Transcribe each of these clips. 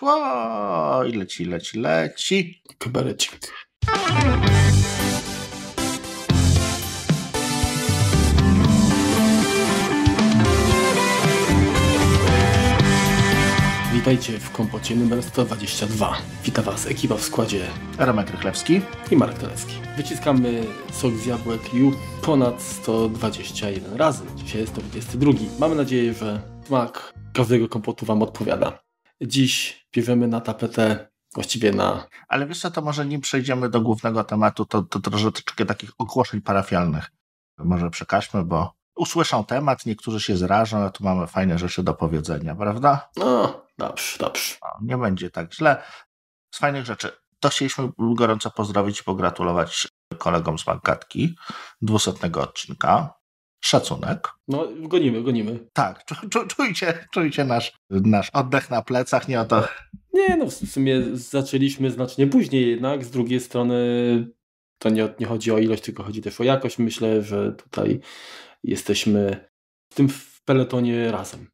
szła i leci, leci, leci. Kabarecik. Witajcie w kompocie numer 122. Wita Was ekipa w składzie Ramek Rychlewski i Marek Telewski. Wyciskamy sok z jabłek już ponad 121 razy. Dzisiaj jest to 22. Mamy nadzieję, że smak każdego kompotu Wam odpowiada. Dziś piwemy na tapetę właściwie na... Ale wiesz co, to może nim przejdziemy do głównego tematu, to, to troszeczkę takich ogłoszeń parafialnych może przekaźmy, bo usłyszą temat, niektórzy się zrażą, a tu mamy fajne rzeczy do powiedzenia, prawda? No, dobrze, dobrze. No, nie będzie tak źle. Z fajnych rzeczy. To chcieliśmy gorąco pozdrowić i pogratulować kolegom z Magatki 200 odcinka szacunek. No, gonimy, gonimy. Tak, czujcie, czujcie nasz, nasz oddech na plecach, nie o to. Nie, no w sumie zaczęliśmy znacznie później jednak, z drugiej strony to nie, nie chodzi o ilość, tylko chodzi też o jakość. Myślę, że tutaj jesteśmy w tym peletonie razem.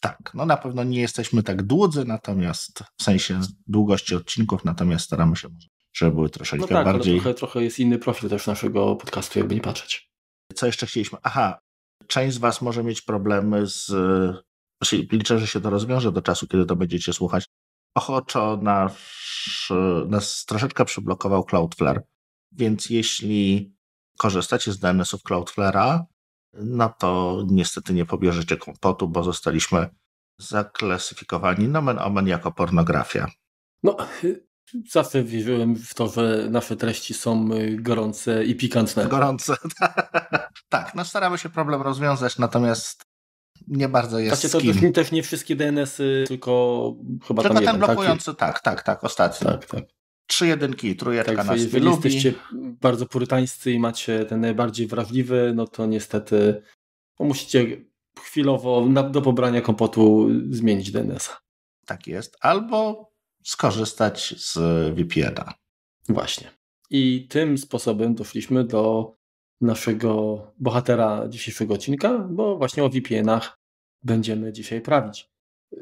Tak, no na pewno nie jesteśmy tak dłudzy, natomiast w sensie długości odcinków, natomiast staramy się, żeby były troszeczkę no tak, bardziej. Ale trochę, trochę jest inny profil też naszego podcastu, jakby nie patrzeć. Co jeszcze chcieliśmy? Aha, część z Was może mieć problemy z. Znaczy, liczę, że się to rozwiąże do czasu, kiedy to będziecie słuchać. Ochoczo nasz, nas troszeczkę przyblokował Cloudflare, więc jeśli korzystacie z DNS-ów Cloudflare'a, no to niestety nie pobierzecie kompotu, bo zostaliśmy zaklasyfikowani nomen omen jako pornografia. No, Zawsze wierzyłem w to, że nasze treści są y, gorące i pikantne. Gorące, tak. No staramy się problem rozwiązać, natomiast nie bardzo jest znaczy, to kim. też nie wszystkie DNS-y, tylko chyba tylko tam ten tak, tak jeden, blokujący, tak? tak, tak, tak, ostatni. Tak, tak. Trzy jedynki, trójeczka tak, nas Jeżeli lubi. jesteście bardzo purytańscy i macie ten najbardziej wrażliwy, no to niestety no musicie chwilowo do pobrania kompotu zmienić DNS-a. Tak jest. Albo skorzystać z VPN-a. Właśnie. I tym sposobem doszliśmy do naszego bohatera dzisiejszego odcinka, bo właśnie o VPN-ach będziemy dzisiaj prawić.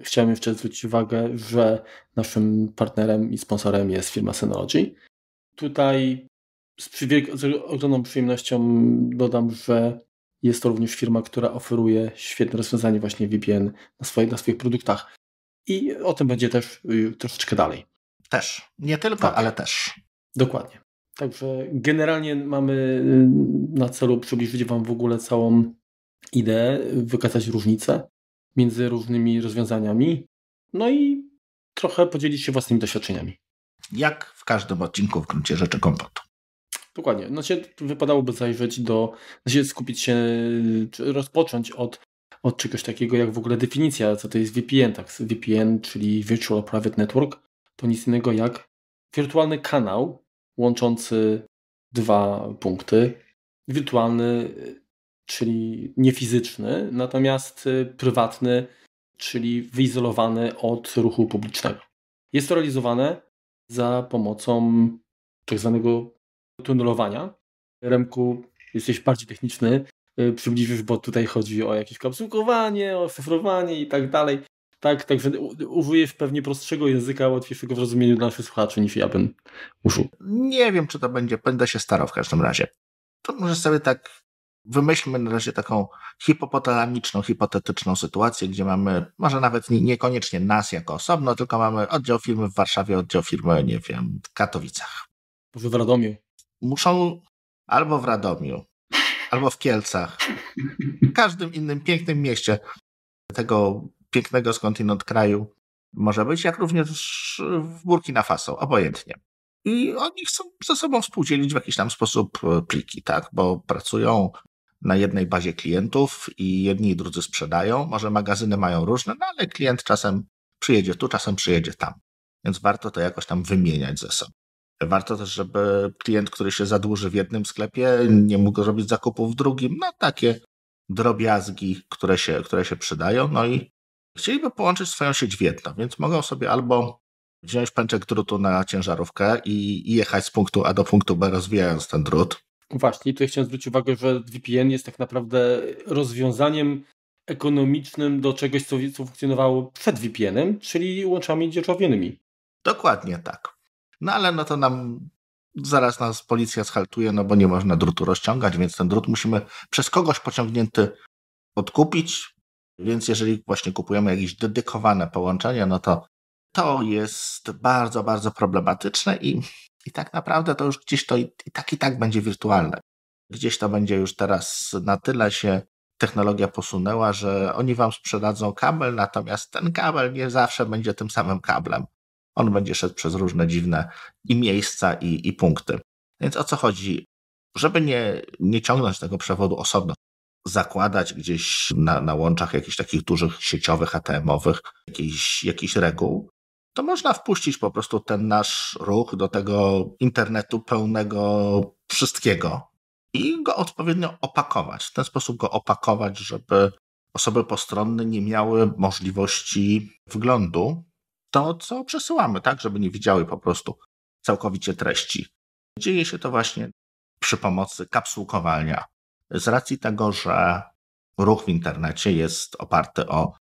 Chciałem jeszcze zwrócić uwagę, że naszym partnerem i sponsorem jest firma Synology. Tutaj z, z ogromną przyjemnością dodam, że jest to również firma, która oferuje świetne rozwiązanie właśnie VPN na na swoich produktach. I o tym będzie też y, troszeczkę dalej. Też. Nie tylko, tak. ale też. Dokładnie. Także generalnie mamy y, na celu przybliżyć Wam w ogóle całą ideę, wykazać różnice między różnymi rozwiązaniami, no i trochę podzielić się własnymi doświadczeniami. Jak w każdym odcinku w gruncie rzeczy kompotu. Dokładnie. się znaczy, wypadałoby zajrzeć do, znaczy skupić się, czy rozpocząć od od czegoś takiego jak w ogóle definicja, co to jest VPN. Tak? VPN, czyli Virtual Private Network, to nic innego jak wirtualny kanał łączący dwa punkty. Wirtualny, y, czyli niefizyczny, natomiast y, prywatny, czyli wyizolowany od ruchu publicznego. Jest to realizowane za pomocą tak zwanego tunelowania. Remku, jesteś bardziej techniczny, Y, przybliżysz, bo tutaj chodzi o jakieś kapsułkowanie, o szyfrowanie i tak dalej. Tak, także użyjesz pewnie prostszego języka, łatwiejszego w rozumieniu dla naszych słuchaczy niż ja bym użył. Nie wiem, czy to będzie, będę się starał w każdym razie. To może sobie tak wymyślmy na razie taką hipopotalamiczną, hipotetyczną sytuację, gdzie mamy, może nawet niekoniecznie nas jako osobno, tylko mamy oddział firmy w Warszawie, oddział firmy, nie wiem, w Katowicach. Może w Radomiu. Muszą albo w Radomiu, albo w Kielcach, w każdym innym pięknym mieście tego pięknego skądinąd kraju może być, jak również w Burkina Faso, obojętnie. I oni chcą ze sobą współdzielić w jakiś tam sposób e, pliki, tak? Bo pracują na jednej bazie klientów i jedni i drudzy sprzedają. Może magazyny mają różne, no ale klient czasem przyjedzie tu, czasem przyjedzie tam. Więc warto to jakoś tam wymieniać ze sobą. Warto też, żeby klient, który się zadłuży w jednym sklepie, nie mógł robić zakupów w drugim. No takie drobiazgi, które się, które się przydają. No i chcieliby połączyć swoją sieć w jedno, więc mogą sobie albo wziąć pęczek drutu na ciężarówkę i jechać z punktu A do punktu B, rozwijając ten drut. Właśnie, tutaj chciałem zwrócić uwagę, że VPN jest tak naprawdę rozwiązaniem ekonomicznym do czegoś, co, co funkcjonowało przed VPN-em, czyli łączami dzierżawionymi. Dokładnie tak. No ale no to nam zaraz nas policja schaltuje, no bo nie można drutu rozciągać, więc ten drut musimy przez kogoś pociągnięty odkupić. Więc jeżeli właśnie kupujemy jakieś dedykowane połączenie, no to to jest bardzo, bardzo problematyczne i, i tak naprawdę to już gdzieś to i, i tak i tak będzie wirtualne. Gdzieś to będzie już teraz na tyle się technologia posunęła, że oni wam sprzedadzą kabel, natomiast ten kabel nie zawsze będzie tym samym kablem on będzie szedł przez różne dziwne i miejsca, i, i punkty. Więc o co chodzi? Żeby nie, nie ciągnąć tego przewodu osobno, zakładać gdzieś na, na łączach jakichś takich dużych sieciowych, ATM-owych jakiś, reguł, to można wpuścić po prostu ten nasz ruch do tego internetu pełnego wszystkiego i go odpowiednio opakować. W ten sposób go opakować, żeby osoby postronne nie miały możliwości wglądu to, co przesyłamy, tak, żeby nie widziały po prostu całkowicie treści. Dzieje się to właśnie przy pomocy kapsułkowania. Z racji tego, że ruch w internecie jest oparty o,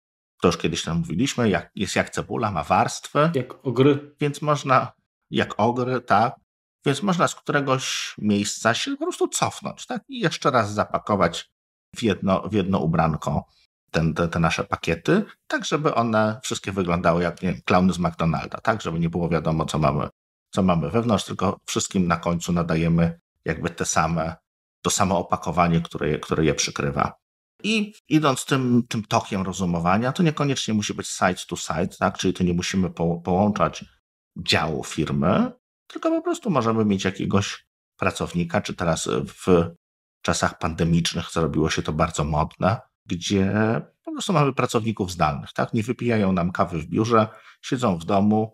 to już kiedyś tam mówiliśmy, jak, jest jak cebula, ma warstwy. Jak ogry. Więc można, jak ogry, tak. Więc można z któregoś miejsca się po prostu cofnąć, tak? I jeszcze raz zapakować w jedno, w jedno ubranko ten, te, te, nasze pakiety, tak żeby one wszystkie wyglądały jak nie wiem, klauny z McDonalda, tak żeby nie było wiadomo, co mamy, co mamy wewnątrz, tylko wszystkim na końcu nadajemy jakby te same, to samo opakowanie, które je, które je przykrywa. I idąc tym, tym tokiem rozumowania, to niekoniecznie musi być side to side, tak? czyli to nie musimy po, połączać działu firmy, tylko po prostu możemy mieć jakiegoś pracownika, czy teraz w czasach pandemicznych zrobiło się to bardzo modne, gdzie po prostu mamy pracowników zdalnych, tak? Nie wypijają nam kawy w biurze, siedzą w domu,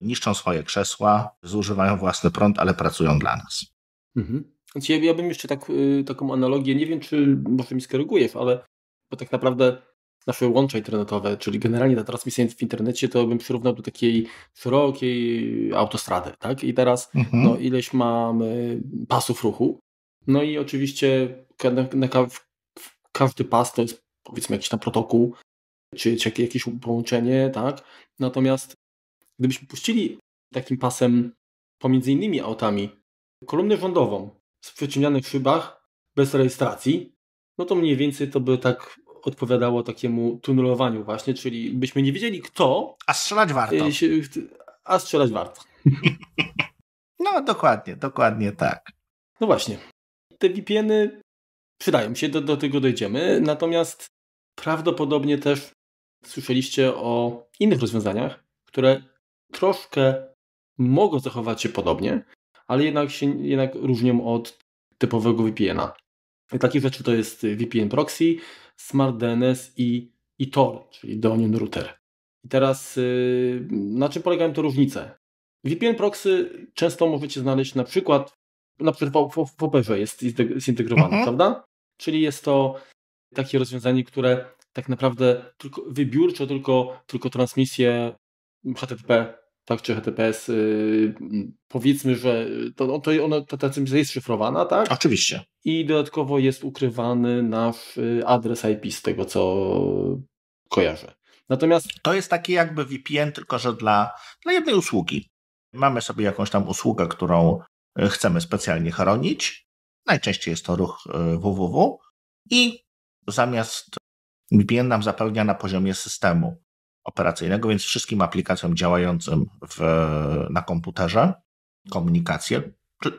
niszczą swoje krzesła, zużywają własny prąd, ale pracują dla nas. Mhm. Ja, ja bym jeszcze tak, y, taką analogię, nie wiem czy może mi skorygujesz, ale bo tak naprawdę nasze łącza internetowe, czyli generalnie ta transmisja w internecie, to bym przyrównał do takiej szerokiej autostrady, tak? I teraz mhm. no, ileś mamy pasów ruchu, no i oczywiście na, na, każdy pas to jest powiedzmy jakiś tam protokół, czy, czy jakieś połączenie, tak? Natomiast gdybyśmy puścili takim pasem pomiędzy innymi autami kolumnę rządową w wyciągnianych szybach bez rejestracji, no to mniej więcej to by tak odpowiadało takiemu tunelowaniu właśnie, czyli byśmy nie wiedzieli kto... A strzelać warto. E, a strzelać warto. No dokładnie, dokładnie tak. No właśnie. Te VPN-y przydają się, do, do tego dojdziemy. Natomiast prawdopodobnie też słyszeliście o innych rozwiązaniach, które troszkę mogą zachować się podobnie, ale jednak się jednak różnią od typowego VPN-a. Takich rzeczy to jest VPN Proxy, Smart DNS i, i Tor, czyli Dominion Router. I teraz yy, na czym polegają te różnice? VPN Proxy często możecie znaleźć na przykład na przykład w, w, w Operze jest zintegrowany, mhm. prawda? Czyli jest to takie rozwiązanie, które tak naprawdę tylko, wybiórczo tylko, tylko transmisję HTTP tak, czy HTTPS, yy, powiedzmy, że to, to ona, ta, transmisja jest szyfrowana, tak? Oczywiście. I dodatkowo jest ukrywany nasz y, adres IP z tego, co kojarzę. Natomiast... To jest takie jakby VPN, tylko że dla, dla jednej usługi. Mamy sobie jakąś tam usługę, którą y, chcemy specjalnie chronić Najczęściej jest to ruch www e, i zamiast VPN nam zapewnia na poziomie systemu operacyjnego, więc wszystkim aplikacjom działającym w, na komputerze komunikację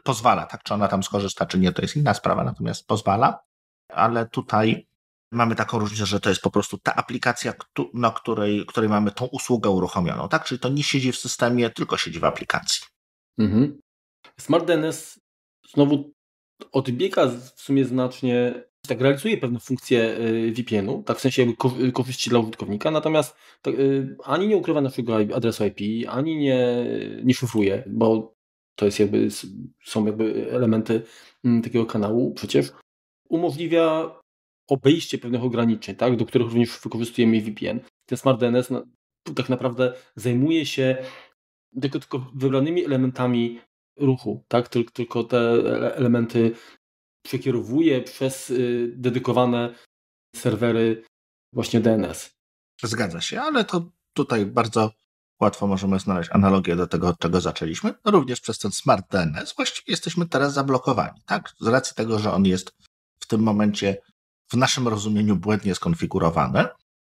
pozwala, tak? Czy ona tam skorzysta, czy nie, to jest inna sprawa, natomiast pozwala, ale tutaj mamy taką różnicę, że to jest po prostu ta aplikacja, na której, której mamy tą usługę uruchomioną, tak? Czyli to nie siedzi w systemie, tylko siedzi w aplikacji. Mhm. Smart DNS znowu odbiega w sumie znacznie, tak realizuje pewne funkcje y, VPN-u, tak w sensie jakby y, korzyści dla użytkownika, natomiast tak, ani nie ukrywa naszego adresu IP, ani nie, nie szyfruje, bo to jest jakby, są jakby elementy mm, takiego kanału przecież, umożliwia obejście pewnych ograniczeń, tak, do których również wykorzystujemy VPN. Ten Smart DNS no, tak naprawdę zajmuje się tylko, tylko wybranymi elementami ruchu, tak? Tylko, tylko te elementy przekierowuje przez y, dedykowane serwery właśnie DNS. Zgadza się, ale to tutaj bardzo łatwo możemy znaleźć analogię do tego, od czego zaczęliśmy. Również przez ten smart DNS właściwie jesteśmy teraz zablokowani, tak? Z racji tego, że on jest w tym momencie w naszym rozumieniu błędnie skonfigurowany,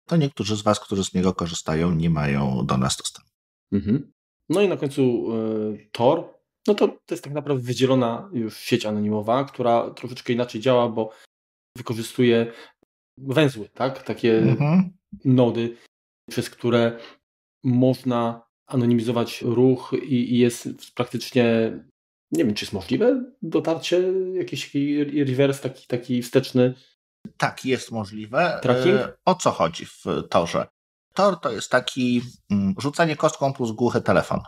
to niektórzy z Was, którzy z niego korzystają, nie mają do nas dostępu. Mhm. No i na końcu y, Tor, no to, to jest tak naprawdę wydzielona już sieć anonimowa, która troszeczkę inaczej działa, bo wykorzystuje węzły, tak? Takie mhm. nody, przez które można anonimizować ruch i, i, jest praktycznie, nie wiem, czy jest możliwe dotarcie, jakiś reverse, taki, taki wsteczny. Tak, jest możliwe. E, tracking? O co chodzi w torze? Tor to jest taki mm, rzucanie kostką plus głuchy telefon.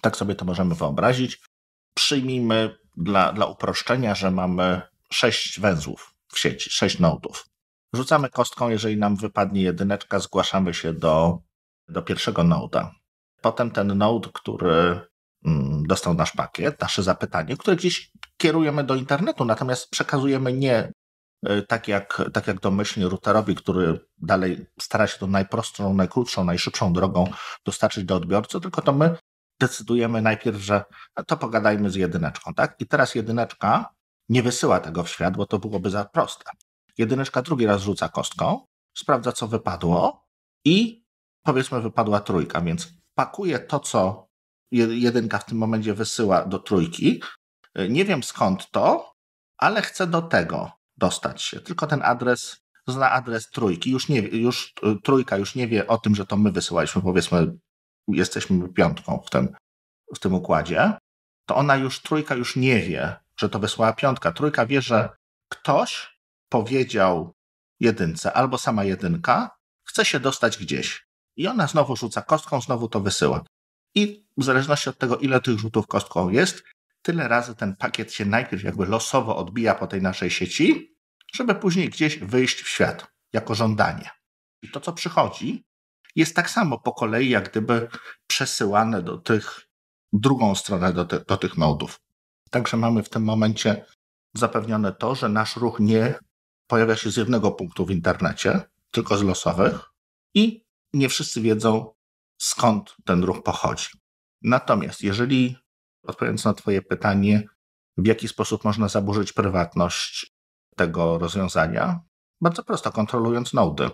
Tak sobie to możemy wyobrazić przyjmijmy dla, dla uproszczenia, że mamy sześć węzłów w sieci, sześć nodów. Rzucamy kostką, jeżeli nam wypadnie jedyneczka, zgłaszamy się do, do pierwszego noda. Potem ten node, który mm, dostał nasz pakiet, nasze zapytanie, które gdzieś kierujemy do internetu, natomiast przekazujemy nie y, tak jak, tak jak domyślnie routerowi, który dalej stara się tą najprostszą, najkrótszą, najszybszą drogą dostarczyć do odbiorcy, tylko to my decydujemy najpierw, że no to pogadajmy z jedyneczką, tak? I teraz jedyneczka nie wysyła tego w świat, bo to byłoby za proste. Jedyneczka drugi raz rzuca kostką, sprawdza, co wypadło i powiedzmy wypadła trójka, więc pakuje to, co jedynka w tym momencie wysyła do trójki. Nie wiem skąd to, ale chcę do tego dostać się. Tylko ten adres zna adres trójki. Już, nie, już y, trójka już nie wie o tym, że to my wysyłaliśmy powiedzmy jesteśmy piątką w tym, w tym układzie, to ona już, trójka już nie wie, że to wysłała piątka. Trójka wie, że ktoś powiedział jedynce albo sama jedynka chce się dostać gdzieś. I ona znowu rzuca kostką, znowu to wysyła. I w zależności od tego, ile tych rzutów kostką jest, tyle razy ten pakiet się najpierw jakby losowo odbija po tej naszej sieci, żeby później gdzieś wyjść w świat jako żądanie. I to, co przychodzi, jest tak samo po kolei, jak gdyby przesyłane do tych, drugą stronę do, te, do tych nodów. Także mamy w tym momencie zapewnione to, że nasz ruch nie pojawia się z jednego punktu w internecie, tylko z losowych i nie wszyscy wiedzą, skąd ten ruch pochodzi. Natomiast jeżeli, odpowiadając na Twoje pytanie, w jaki sposób można zaburzyć prywatność tego rozwiązania, bardzo prosto, kontrolując nody.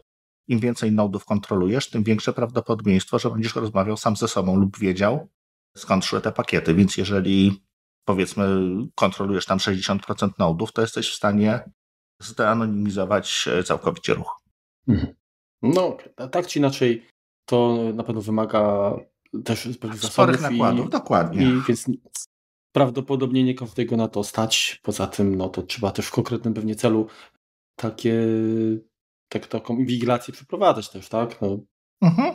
Im więcej nodów kontrolujesz, tym większe prawdopodobieństwo, że będziesz rozmawiał sam ze sobą lub wiedział, skąd szły te pakiety. Więc jeżeli powiedzmy kontrolujesz tam 60% nodów, to jesteś w stanie zdeanonimizować e, całkowicie ruch. Mhm. No, tak czy inaczej, to na pewno wymaga też pewnych sporych nakładów, i, dokładnie. I więc prawdopodobnie nie każdego na to stać. Poza tym, no to trzeba też w konkretnym pewnie celu takie tak, taką inwigilację przeprowadzać też, tak? No. Mhm.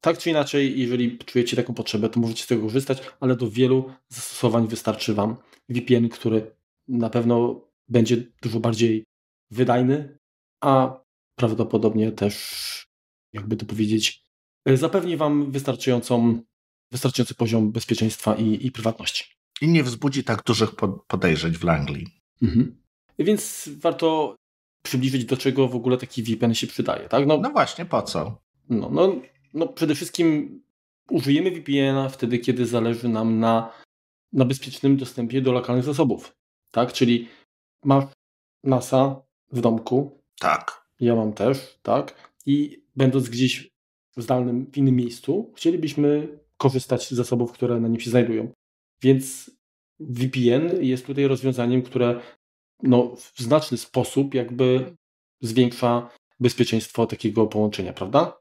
Tak czy inaczej, jeżeli czujecie taką potrzebę, to możecie z tego korzystać, ale do wielu zastosowań wystarczy Wam VPN, który na pewno będzie dużo bardziej wydajny, a prawdopodobnie też, jakby to powiedzieć, zapewni Wam wystarczającą, wystarczający poziom bezpieczeństwa i, i prywatności. I nie wzbudzi tak dużych podejrzeń w Langley. Mhm. Więc warto przybliżyć, do czego w ogóle taki VPN się przydaje. Tak? No, no właśnie, po co? No, no, no przede wszystkim użyjemy VPN-a wtedy, kiedy zależy nam na, na bezpiecznym dostępie do lokalnych zasobów. Tak? Czyli masz NASA w domku. Tak. Ja mam też, tak. I będąc gdzieś w zdalnym, w innym miejscu, chcielibyśmy korzystać z zasobów, które na nim się znajdują. Więc VPN jest tutaj rozwiązaniem, które no, w znaczny sposób jakby zwiększa bezpieczeństwo takiego połączenia, prawda?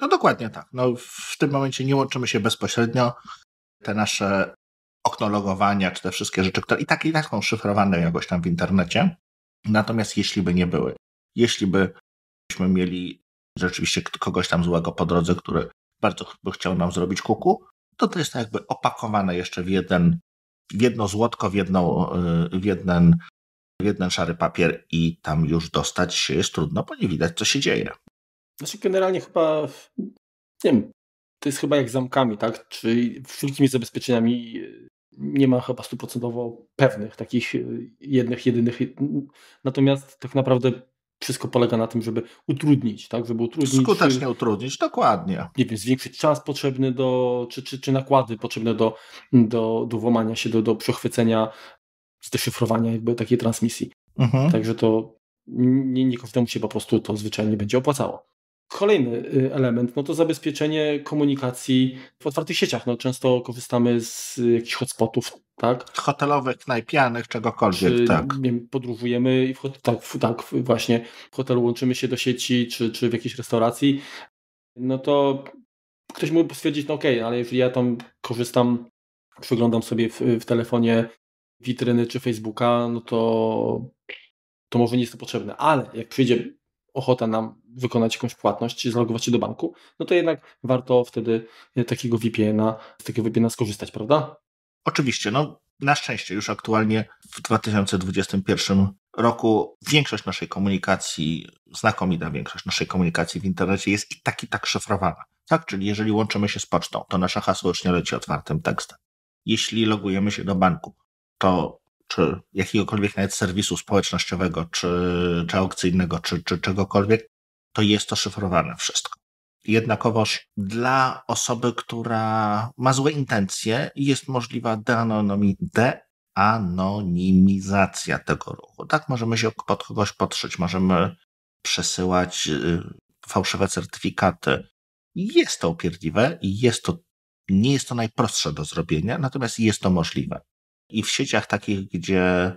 No dokładnie tak. No, w tym momencie nie łączymy się bezpośrednio. Te nasze okno logowania, czy te wszystkie rzeczy, które i tak i tak są szyfrowane jakoś tam w internecie. Natomiast jeśli by nie były, jeśli byśmy mieli rzeczywiście kogoś tam złego po drodze, który bardzo by chciał nam zrobić kuku, to to jest tak jakby opakowane jeszcze w jeden, w jedno złotko, w, jedną, y, w jeden jeden szary papier i tam już dostać się jest trudno, bo nie widać, co się dzieje. Znaczy generalnie chyba, nie wiem, to jest chyba jak z zamkami, tak? Czy wszelkimi zabezpieczeniami e, nie ma chyba stuprocentowo pewnych takich e, jednych, jedynych. Natomiast tak naprawdę wszystko polega na tym, żeby utrudnić, tak? Żeby utrudnić. Skutecznie utrudnić, dokładnie. Nie wiem, zwiększyć czas potrzebny do, czy, czy, czy nakłady potrzebne do, do, do włamania się, do, do przechwycenia zdeszyfrowania jakby takiej transmisji. Mhm. Także to nie, nie każdemu się po prostu to zwyczajnie będzie opłacało. Kolejny y, element, no to zabezpieczenie komunikacji w otwartych sieciach. No, często korzystamy z jakichś hotspotów, tak? Hotelowych, najpijanych, czegokolwiek, czy, tak. Wiem, podróżujemy i w, tak, tak, właśnie w hotelu łączymy się do sieci, czy, czy w jakiejś restauracji. No to ktoś mógłby stwierdzić, no okej, okay, ale jeżeli ja tam korzystam, przeglądam sobie w, w telefonie witryny czy Facebooka, no to, to może nie jest to potrzebne, ale jak przyjdzie ochota nam wykonać jakąś płatność czy zalogować się do banku, no to jednak warto wtedy e, takiego VPN-a, z takiego VPN-a skorzystać, prawda? Oczywiście, no na szczęście już aktualnie w 2021 roku większość naszej komunikacji, znakomita większość naszej komunikacji w internecie jest i tak i tak szyfrowana. Tak, czyli jeżeli łączymy się z pocztą, to nasze hasło już nie leci otwartym tekstem. Jeśli logujemy się do banku, to, czy jakiegokolwiek nawet serwisu społecznościowego, czy, czy aukcyjnego, czy, czy czegokolwiek, to jest to szyfrowane wszystko. Jednakowoż dla osoby, która ma złe intencje, jest możliwa deanonimizacja tego ruchu. Tak możemy się pod kogoś podszyć, możemy przesyłać y, fałszywe certyfikaty. Jest to upierdliwe i jest to, nie jest to najprostsze do zrobienia, natomiast jest to możliwe i w sieciach takich, gdzie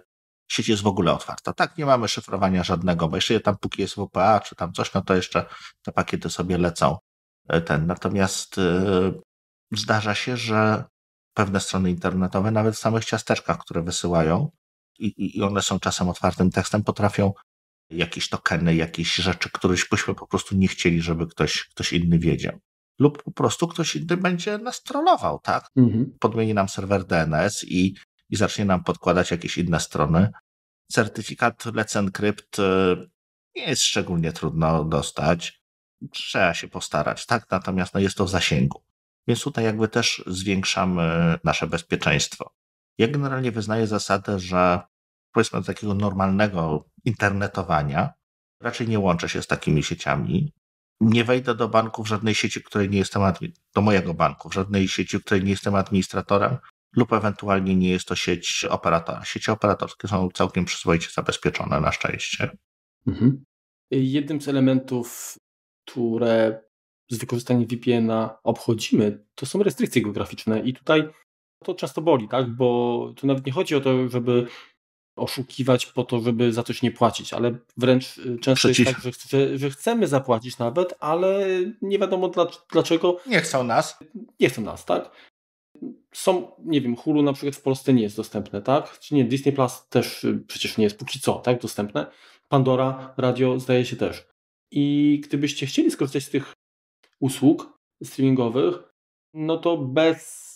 sieć jest w ogóle otwarta. Tak, nie mamy szyfrowania żadnego, bo jeszcze tam póki jest WPA czy tam coś, no to jeszcze te pakiety sobie lecą. E, ten. Natomiast yy, zdarza się, że pewne strony internetowe, nawet w samych ciasteczkach, które wysyłają, i, i one są czasem otwartym tekstem, potrafią jakieś tokeny, jakieś rzeczy, których byśmy po prostu nie chcieli, żeby ktoś, ktoś inny wiedział. Lub po prostu ktoś inny będzie nas trollował, tak? Mhm. Podmieni nam serwer DNS i i zacznie nam podkładać jakieś inne strony. Certyfikat Let's Encrypt e, nie jest szczególnie trudno dostać. Trzeba się postarać, tak? Natomiast no, jest to w zasięgu. Więc tutaj jakby też zwiększamy e, nasze bezpieczeństwo. Ja generalnie wyznaję zasadę, że powiedzmy do takiego normalnego internetowania raczej nie łączę się z takimi sieciami. Nie wejdę do banku w żadnej sieci, w której nie jestem do mojego banku, w żadnej sieci, w której nie jestem administratorem, lub ewentualnie nie jest to sieć operatora. Sieci operatorskie są całkiem przyzwoicie zabezpieczone na szczęście. Mhm. Y, jednym z elementów, które z wykorzystaniem VPN-a obchodzimy, to są restrykcje geograficzne i tutaj to często boli, tak? bo tu nawet nie chodzi o to, żeby oszukiwać po to, żeby za coś nie płacić, ale wręcz y, często Przeciw. jest tak, że, że, że, chcemy zapłacić nawet, ale nie wiadomo dlaczego. Nie chcą nas. Nie chcą nas, tak? są, nie wiem, Hulu na przykład w Polsce nie jest dostępne, tak? Czy nie, Disney Plus też y, przecież nie jest póki co, tak, dostępne. Pandora Radio zdaje się też. I gdybyście chcieli skorzystać z tych usług streamingowych, no to bez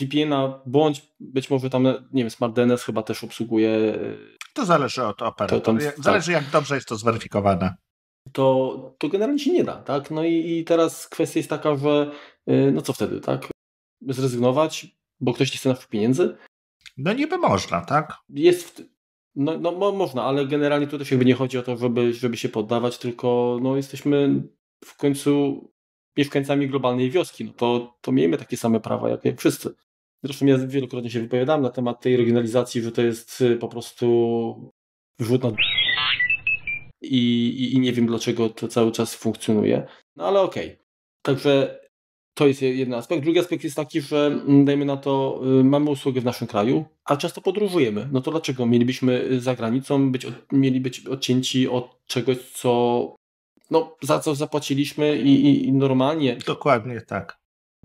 VPN-a, bądź być może tam, nie wiem, SmartDNS chyba też obsługuje. Y, to zależy od operatora. Tak. zależy tak. jak dobrze jest to zweryfikowane. To, to generalnie się nie da, tak? No i, i teraz kwestia jest taka, że y, no co wtedy, tak? zrezygnować, bo ktoś nie chce naszych pieniędzy? No niby można, tak? Jest w... no, no mo można, ale generalnie tutaj się nie chodzi o to, żeby, żeby się poddawać, tylko no jesteśmy w końcu mieszkańcami globalnej wioski, no to, to miejmy takie same prawa jak, wszyscy. Zresztą ja wielokrotnie się wypowiadałem na temat tej regionalizacji, że to jest y, po prostu rzut na i, i, i nie wiem dlaczego to cały czas funkcjonuje. No ale okej. Okay. Także to jest jeden aspekt. Drugi aspekt jest taki, że mm, dajmy na to, y, mamy usługę w naszym kraju, a często podróżujemy. No to dlaczego mielibyśmy y, za granicą być, mieli być odcięci od czegoś, co no, za co zapłaciliśmy i, i, i normalnie. Dokładnie tak.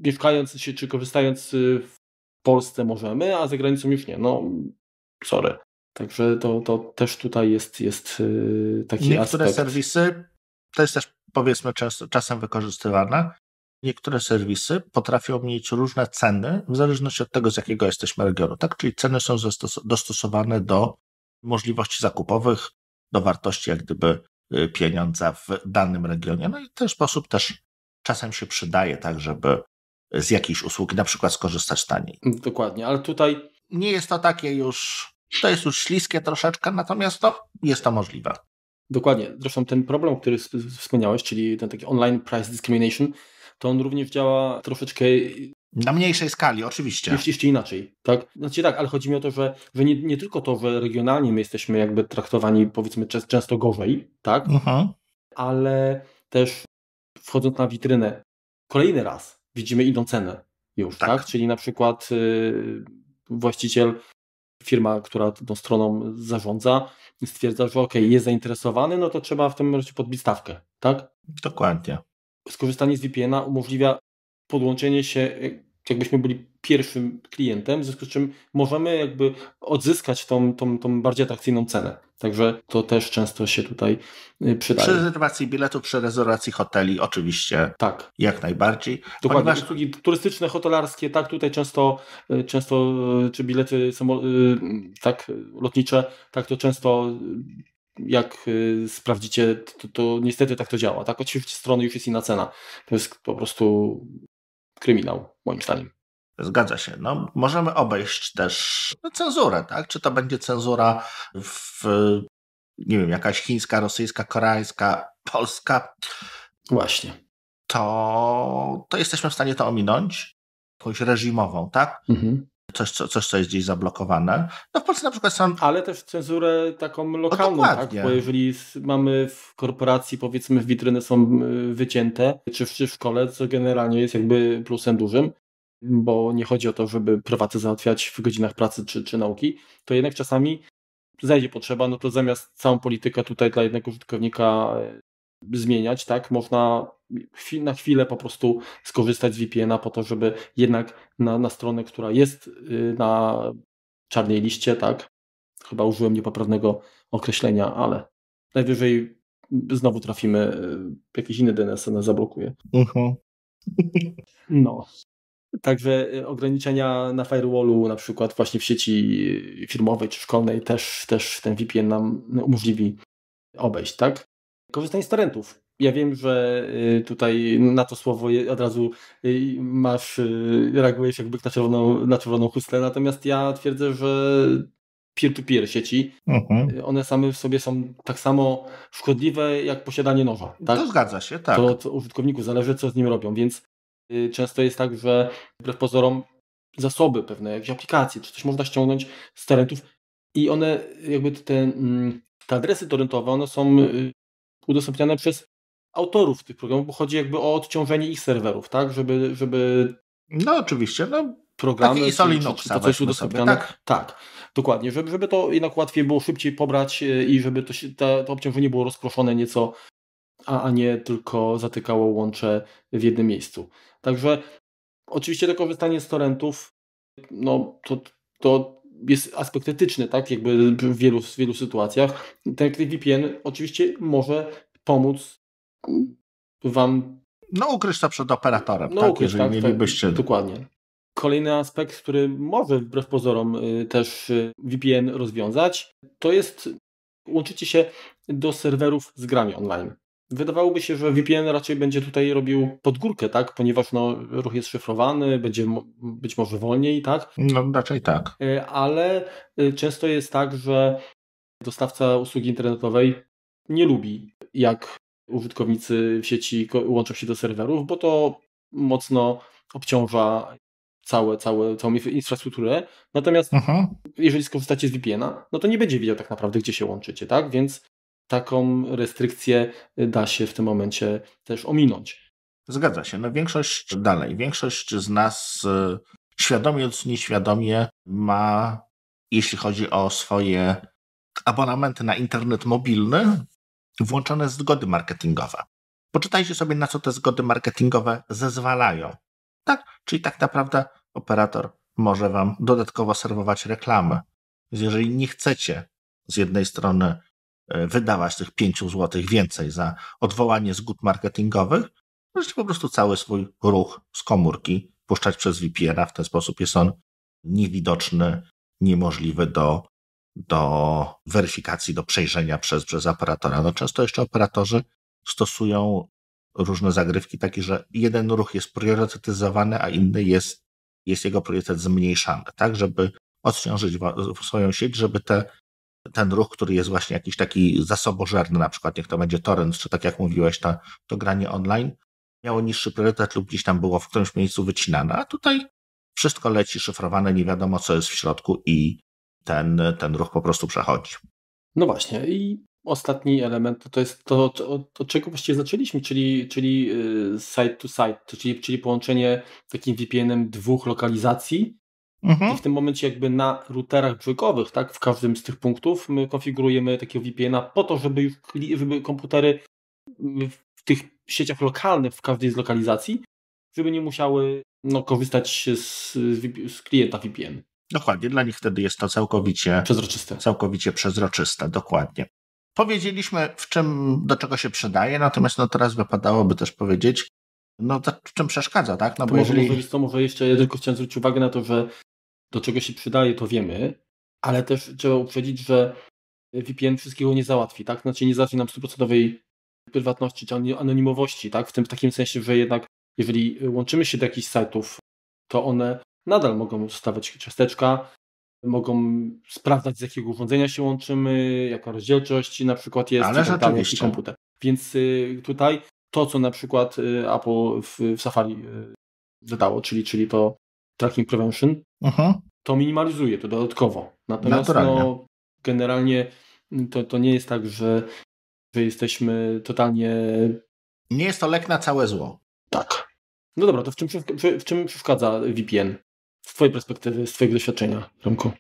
Mieszkając się, czy korzystając y, w Polsce możemy, a za granicą już nie. No, sorry. Także to, to też tutaj jest, jest taki Niektóre aspekt. serwisy, to jest też powiedzmy czasem wykorzystywane, niektóre serwisy potrafią mieć różne ceny w zależności od tego, z jakiego jesteśmy regionu. Tak? Czyli ceny są dostosowane do możliwości zakupowych, do wartości jak gdyby y, pieniądza w danym regionie. No i w ten sposób też czasem się przydaje, tak, żeby z jakiejś usługi na przykład skorzystać taniej. Mm, dokładnie, ale tutaj. Nie jest to takie już. To jest już śliskie troszeczkę, natomiast to jest to możliwe. Dokładnie. Zresztą ten problem, który wspomniałeś, czyli ten taki online price discrimination, to on również działa troszeczkę na mniejszej skali, oczywiście. Jeśli, jeśli inaczej, tak? Znaczy tak, ale chodzi mi o to, że, że nie, nie tylko to, że regionalnie my jesteśmy jakby traktowani powiedzmy często gorzej, tak? Uh mhm. -huh. Ale też wchodząc na witrynę kolejny raz widzimy inną cenę już, tak? tak? Czyli na przykład y, właściciel, firma, która tą stroną zarządza, stwierdza, że ok, jest zainteresowany, no to trzeba w tym momencie podbić stawkę, tak? Dokładnie skorzystanie z VPN-a umożliwia podłączenie się, e, jakbyśmy byli pierwszym klientem, w związku z czym możemy jakby odzyskać tą, tą, tą bardziej atrakcyjną cenę. Także to też często się tutaj e, przydaje. Przy rezerwacji biletów, przy rezerwacji hoteli oczywiście. Tak. Jak najbardziej. Dokładnie. Ponieważ... Usługi turystyczne, hotelarskie, tak, tutaj często, e, często czy bilety tak, lotnicze, tak, to często jak y, sprawdzicie, to, to niestety tak to działa. Tak, od strony już jest inna cena. To jest po prostu kryminał, moim zdaniem. Zgadza się. No, możemy obejść też no, cenzurę, tak? Czy to będzie cenzura w, nie wiem, jakaś chińska, rosyjska, koreańska, polska? Właśnie. To, to jesteśmy w stanie to ominąć, jakąś reżimową, tak? Mhm coś, co, coś, co jest gdzieś zablokowane. No w Polsce na przykład są... Ale też cenzurę taką no lokalną, no tak? Bo jeżeli mamy w korporacji, powiedzmy, witryny są y, wycięte, czy w, czy w szkole, co generalnie jest jakby plusem dużym, bo nie chodzi o to, żeby prywatę załatwiać w godzinach pracy czy, czy nauki, to jednak czasami zajdzie potrzeba, no to zamiast całą politykę tutaj dla jednego użytkownika zmieniać, tak? Można na chwilę po prostu skorzystać z VPN-a po to, żeby jednak na, na stronę, która jest y, na czarnej liście, tak? Chyba użyłem niepoprawnego określenia, ale najwyżej znowu trafimy, y, jakieś inne DNS nas zablokuje. Uh-huh. No. Także y, ograniczenia na firewallu, na przykład właśnie w sieci firmowej czy szkolnej, też, też ten VPN nam umożliwi obejść, tak? korzystanie z torrentów. Ja wiem, że y, tutaj na to słowo od razu y, masz, y, reagujesz jakby na czerwoną, na czerwoną chustę, natomiast ja twierdzę, że peer-to-peer -peer sieci, mhm. one same w sobie są tak samo szkodliwe jak posiadanie noża. Tak? To zgadza się, tak. To od użytkowników zależy, co z nim robią, więc często jest tak, że wbrew pozorom zasoby pewne, jakieś aplikacje, czy coś można ściągnąć z torrentów i one jakby te, te mm, adresy torrentowe, one są udostępniane przez autorów tych programów, bo chodzi jakby o odciążenie ich serwerów, tak? Żeby, żeby no oczywiście, no programy tak i są czy to coś udostępniane. Sobie, tak? tak, dokładnie, żeby, żeby to jednak łatwiej było szybciej pobrać e, i żeby to, się, to, to obciążenie było rozproszone nieco, a, a nie tylko zatykało łącze w jednym miejscu. Także oczywiście to korzystanie z torrentów, no to, to jest aspekt etyczny, tak, jakby w wielu, w wielu sytuacjach. Ten VPN oczywiście może pomóc mm, wam... No ukryć to przed operatorem, no, tak, ukryć, jeżeli tak, tak mielibyście... Tak, dokładnie. Kolejny aspekt, który może wbrew pozorom y, też y, VPN rozwiązać, to jest łączycie się do serwerów z grami online. Wydawałoby się, że VPN raczej będzie tutaj robił podgórkę, tak? Ponieważ no, ruch jest szyfrowany, będzie być może wolniej, tak? No raczej tak. E, ale e, często jest tak, że dostawca usługi internetowej nie lubi, jak użytkownicy w sieci łączą się do serwerów, bo to mocno obciąża całe, całe, całą infrastrukturę. Natomiast mhm. jeżeli skorzystacie z VPN-a, no to nie będzie wiedział tak naprawdę, gdzie się łączycie, tak? Więc taką restrykcję da się w tym momencie też ominąć. Zgadza się. No większość dalej, większość z nas y, świadomie lub nieświadomie ma, jeśli chodzi o swoje abonamenty na internet mobilny, włączone zgody marketingowe. Poczytajcie sobie, na co te zgody marketingowe zezwalają. Tak? Czyli tak naprawdę operator może Wam dodatkowo serwować reklamy. Więc jeżeli nie chcecie z jednej strony E, wydawać tych 5 zł więcej za odwołanie zgód marketingowych, możecie no, po prostu cały swój ruch z komórki puszczać przez VPN-a. W ten sposób jest on niewidoczny, niemożliwy do, do weryfikacji, do przejrzenia przez, przez operatora. No często jeszcze operatorzy stosują różne zagrywki takie, że jeden ruch jest priorytetyzowany, a inny jest, jest jego priorytet zmniejszany, tak, żeby odciążyć swoją sieć, żeby te ten ruch, który jest właśnie jakiś taki zasobożerny, na przykład niech to będzie torrent, czy tak jak mówiłeś, to, to granie online, miało niższy priorytet lub gdzieś tam było w którymś miejscu wycinane, a tutaj wszystko leci szyfrowane, nie wiadomo co jest w środku i ten, ten ruch po prostu przechodzi. No właśnie i ostatni element to jest to, to od czego właściwie zaczęliśmy, czyli, czyli y, side to side, czyli, czyli połączenie takim VPN-em dwóch lokalizacji, Mhm. I w tym momencie jakby na routerach brzegowych, tak, w każdym z tych punktów my konfigurujemy takiego VPN-a po to, żeby już żeby komputery w tych sieciach lokalnych w każdej z lokalizacji, żeby nie musiały no, korzystać z, z klienta VPN. Dokładnie, dla nich wtedy jest to całkowicie przezroczyste. Całkowicie przezroczyste, dokładnie. Powiedzieliśmy, w czym, do czego się przydaje, natomiast no teraz wypadałoby też powiedzieć, no to czym przeszkadza, tak? No to bo może, jeżeli... to może jeszcze ja tylko chciałem zwrócić uwagę na to, że do czego się przydaje, to wiemy, ale też trzeba uprzedzić, że VPN wszystkiego nie załatwi, tak? Znaczy nie załatwi nam stuprocentowej prywatności czy anonimowości, tak? W tym takim sensie, że jednak jeżeli łączymy się do jakichś sajtów, to one nadal mogą zostawiać ciasteczka, mogą sprawdzać z jakiego urządzenia się łączymy, jaka rozdzielczość na przykład jest, Ale czy tam komputer. Więc y, tutaj to, co na przykład y, Apple w, Safari y, dodało, czyli, czyli to tracking prevention, to minimalizuje to dodatkowo. Natomiast no, generalnie mm, to, to nie jest tak, że, że jesteśmy totalnie. Nie jest to lek na całe zło. Tak. No dobra, to w czym, w czym przeszkadza VPN? Z Twojej perspektywy, z Twojego doświadczenia, Tomku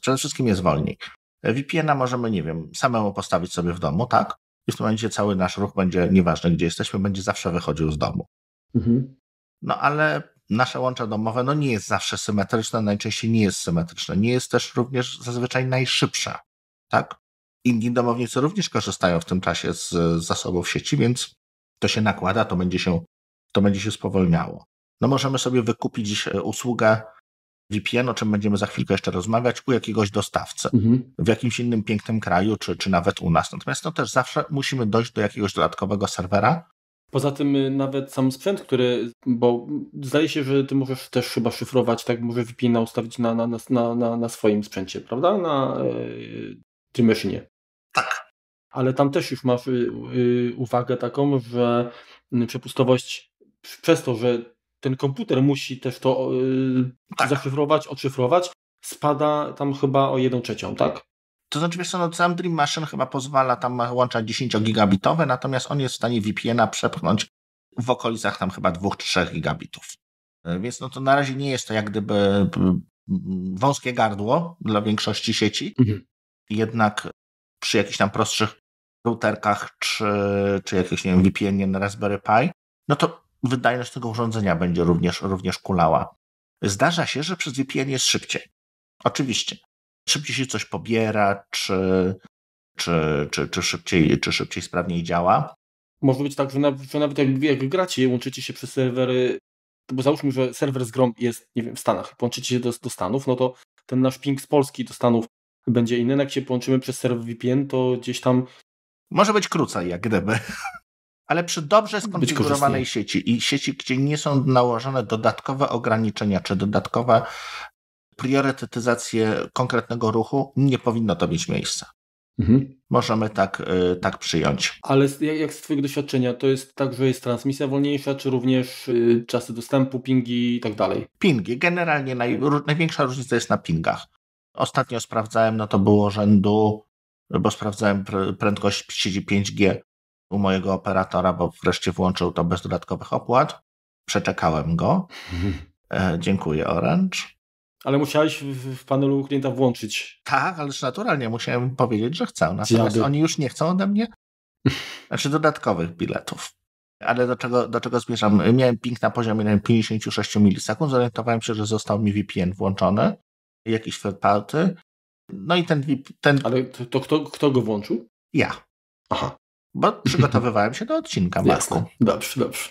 Przede wszystkim jest wolnik. VPN-a możemy, nie wiem, samemu postawić sobie w domu, tak? I w tym momencie cały nasz ruch będzie, nieważne gdzie jesteśmy, będzie zawsze wychodził z domu. Mhm. No ale nasze łącze domowe no nie jest zawsze symetryczne, najczęściej nie jest symetryczne. Nie jest też również zazwyczaj najszybsze. Tak? Inni domownicy również korzystają w tym czasie z zasobów sieci, więc to się nakłada, to będzie się, to będzie się spowolniało. No możemy sobie wykupić e, usługę VPN, o czym będziemy za chwilkę jeszcze rozmawiać, u jakiegoś dostawcy mhm. w jakimś innym pięknym kraju, czy, czy nawet u nas. Natomiast no też zawsze musimy dojść do jakiegoś dodatkowego serwera, Poza tym y, nawet sam sprzęt, który, bo zdaje się, że ty możesz też chyba szyfrować, tak możesz VPN ustawić na, na, na, na, na swoim sprzęcie, prawda? Na yy, tym maszynie. Tak. Ale tam też już masz yy, uwagę taką, że y, przepustowość przez to, że ten komputer musi też to yy, tak. zaszyfrować, odszyfrować, spada tam chyba o jedną trzecią, tak? To znaczy, wiesz co, no, sam Dream Machine chyba pozwala tam łącza 10-gigabitowe, natomiast on jest w stanie VPN-a przepchnąć w okolicach tam chyba 2-3 gigabitów. E, więc no to na razie nie jest to jak gdyby wąskie gardło dla większości sieci. Mhm. Jednak przy jakichś tam prostszych routerkach czy, czy jakichś, nie wiem, VPN-ie na Raspberry Pi, no to wydajność tego urządzenia będzie również, również kulała. Zdarza się, że przez VPN jest szybciej. Oczywiście szybciej się coś pobiera, czy, czy, czy, czy, szybciej, czy szybciej, sprawniej działa. Może być tak, że nawet, że nawet jak, jak gracie, łączycie się przez serwery, bo załóżmy, że serwer z GROM jest nie wiem, w Stanach, połączycie się do, do Stanów, no to ten nasz ping z Polski do Stanów będzie inny. No jak się połączymy przez serwer VPN, to gdzieś tam. Może być krócej, jak gdyby. Ale przy dobrze skonfigurowanej sieci i sieci, gdzie nie są nałożone dodatkowe ograniczenia czy dodatkowe priorytetyzację konkretnego ruchu, nie powinno to mieć miejsca. Mhm. Możemy tak, y, tak przyjąć. Ale jak, jak, z Twojego doświadczenia, to jest tak, że jest transmisja wolniejsza, czy również y, czasy dostępu, pingi i tak dalej? Pingi. Generalnie naj, największa różnica jest na pingach. Ostatnio sprawdzałem, no to było rzędu, bo sprawdzałem pr prędkość sieci 5G u mojego operatora, bo wreszcie włączył to bez dodatkowych opłat. Przeczekałem go. Mhm. E, dziękuję, Orange. Ale musiałeś w, w panelu klienta włączyć. Tak, ależ naturalnie musiałem powiedzieć, że chcę. Natomiast Dziady. oni już nie chcą ode mnie znaczy dodatkowych biletów. Ale do czego, do czego zmierzam? Miałem ping na poziomie 56 milisekund, zorientowałem się, że został mi VPN włączony, jakiś third party. No i ten VIP... Ten... Ale to, to kto, kto go włączył? Ja. Aha. Bo przygotowywałem się do odcinka, Marku. Jasne. Dobrze, dobrze.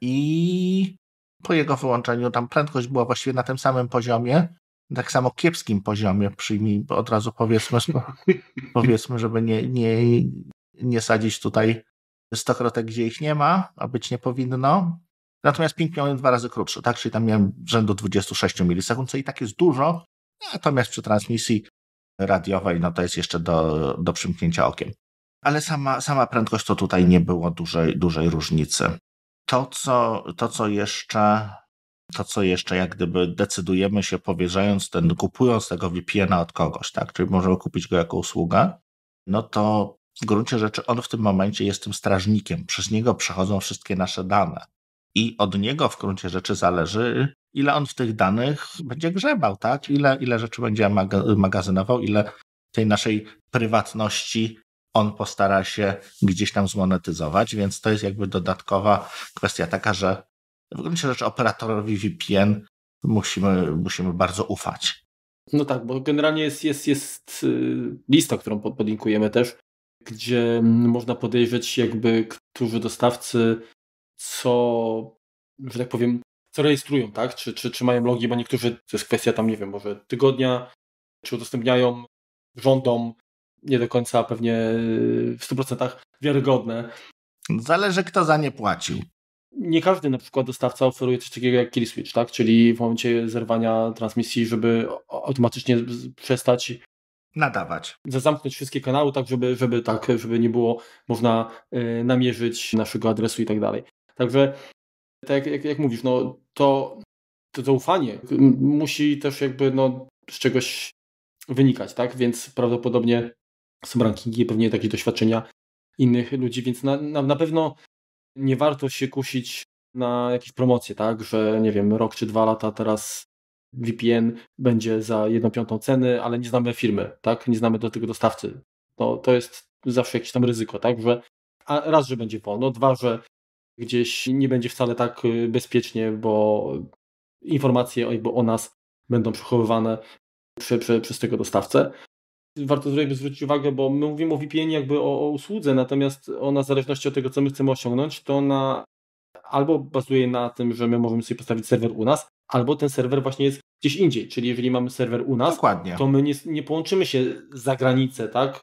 I po jego wyłączeniu tam prędkość była właściwie na tym samym poziomie, tak samo kiepskim poziomie, przyjmij od razu powiedzmy, powiedzmy żeby nie, nie, nie sadzić tutaj stokrotek, gdzie ich nie ma, a być nie powinno. Natomiast ping miałem dwa razy krótszy, tak? Czyli tam miałem rzędu 26 milisekund, co i tak jest dużo, natomiast przy transmisji radiowej, no to jest jeszcze do, do przymknięcia okiem. Ale sama, sama prędkość to tutaj nie było dużej, dużej różnicy to, co, to, co jeszcze to, co jeszcze jak gdyby decydujemy się powierzając ten, kupując tego VPN-a od kogoś, tak, czyli możemy kupić go jako usługę, no to w gruncie rzeczy on w tym momencie jest tym strażnikiem. Przez niego przechodzą wszystkie nasze dane. I od niego w gruncie rzeczy zależy, ile on w tych danych będzie grzebał, tak? Ile, ile rzeczy będzie magazynował, ile tej naszej prywatności on postara się gdzieś tam zmonetyzować, więc to jest jakby dodatkowa kwestia taka, że w gruncie rzeczy operatorowi VPN musimy, musimy bardzo ufać. No tak, bo generalnie jest, jest, jest y, lista, którą podlinkujemy też, gdzie mm, można podejrzeć jakby, którzy dostawcy co, że tak powiem, co rejestrują, tak? Czy, czy, czy mają logi, bo niektórzy, to jest kwestia tam, nie wiem, może tygodnia, czy udostępniają rządom nie do końca pewnie w 100% wiarygodne. Zależy kto za nie płacił. Nie każdy na przykład dostawca oferuje coś takiego jak kill switch, tak? czyli w momencie zerwania transmisji, żeby automatycznie przestać nadawać. Zamknąć wszystkie kanały, tak, żeby, żeby tak, żeby nie było można y, namierzyć naszego adresu i tak dalej. Także tak jak, jak mówisz, no to, to zaufanie musi też jakby no, z czegoś wynikać, tak? Więc prawdopodobnie są rankingi, pewnie takie doświadczenia innych ludzi, więc na, na, na pewno nie warto się kusić na jakieś promocje, tak, że nie wiem, rok czy dwa lata teraz VPN będzie za jedną piątą ceny, ale nie znamy firmy, tak, nie znamy do tego dostawcy. to to jest zawsze jakieś tam ryzyko, tak, że a raz, że będzie wolno, dwa, że gdzieś nie będzie wcale tak y, bezpiecznie, bo informacje o, o nas będą przechowywane prze, przez tego dostawcę warto zwrócić uwagę, bo my mówimy o VPN jakby o, o usłudze, natomiast ona w zależności od tego, co my chcemy osiągnąć, to ona albo bazuje na tym, że my możemy sobie postawić serwer u nas, albo ten serwer właśnie jest gdzieś indziej, czyli jeżeli mamy serwer u nas, Dokładnie. to my nie, nie połączymy się za granicę, tak?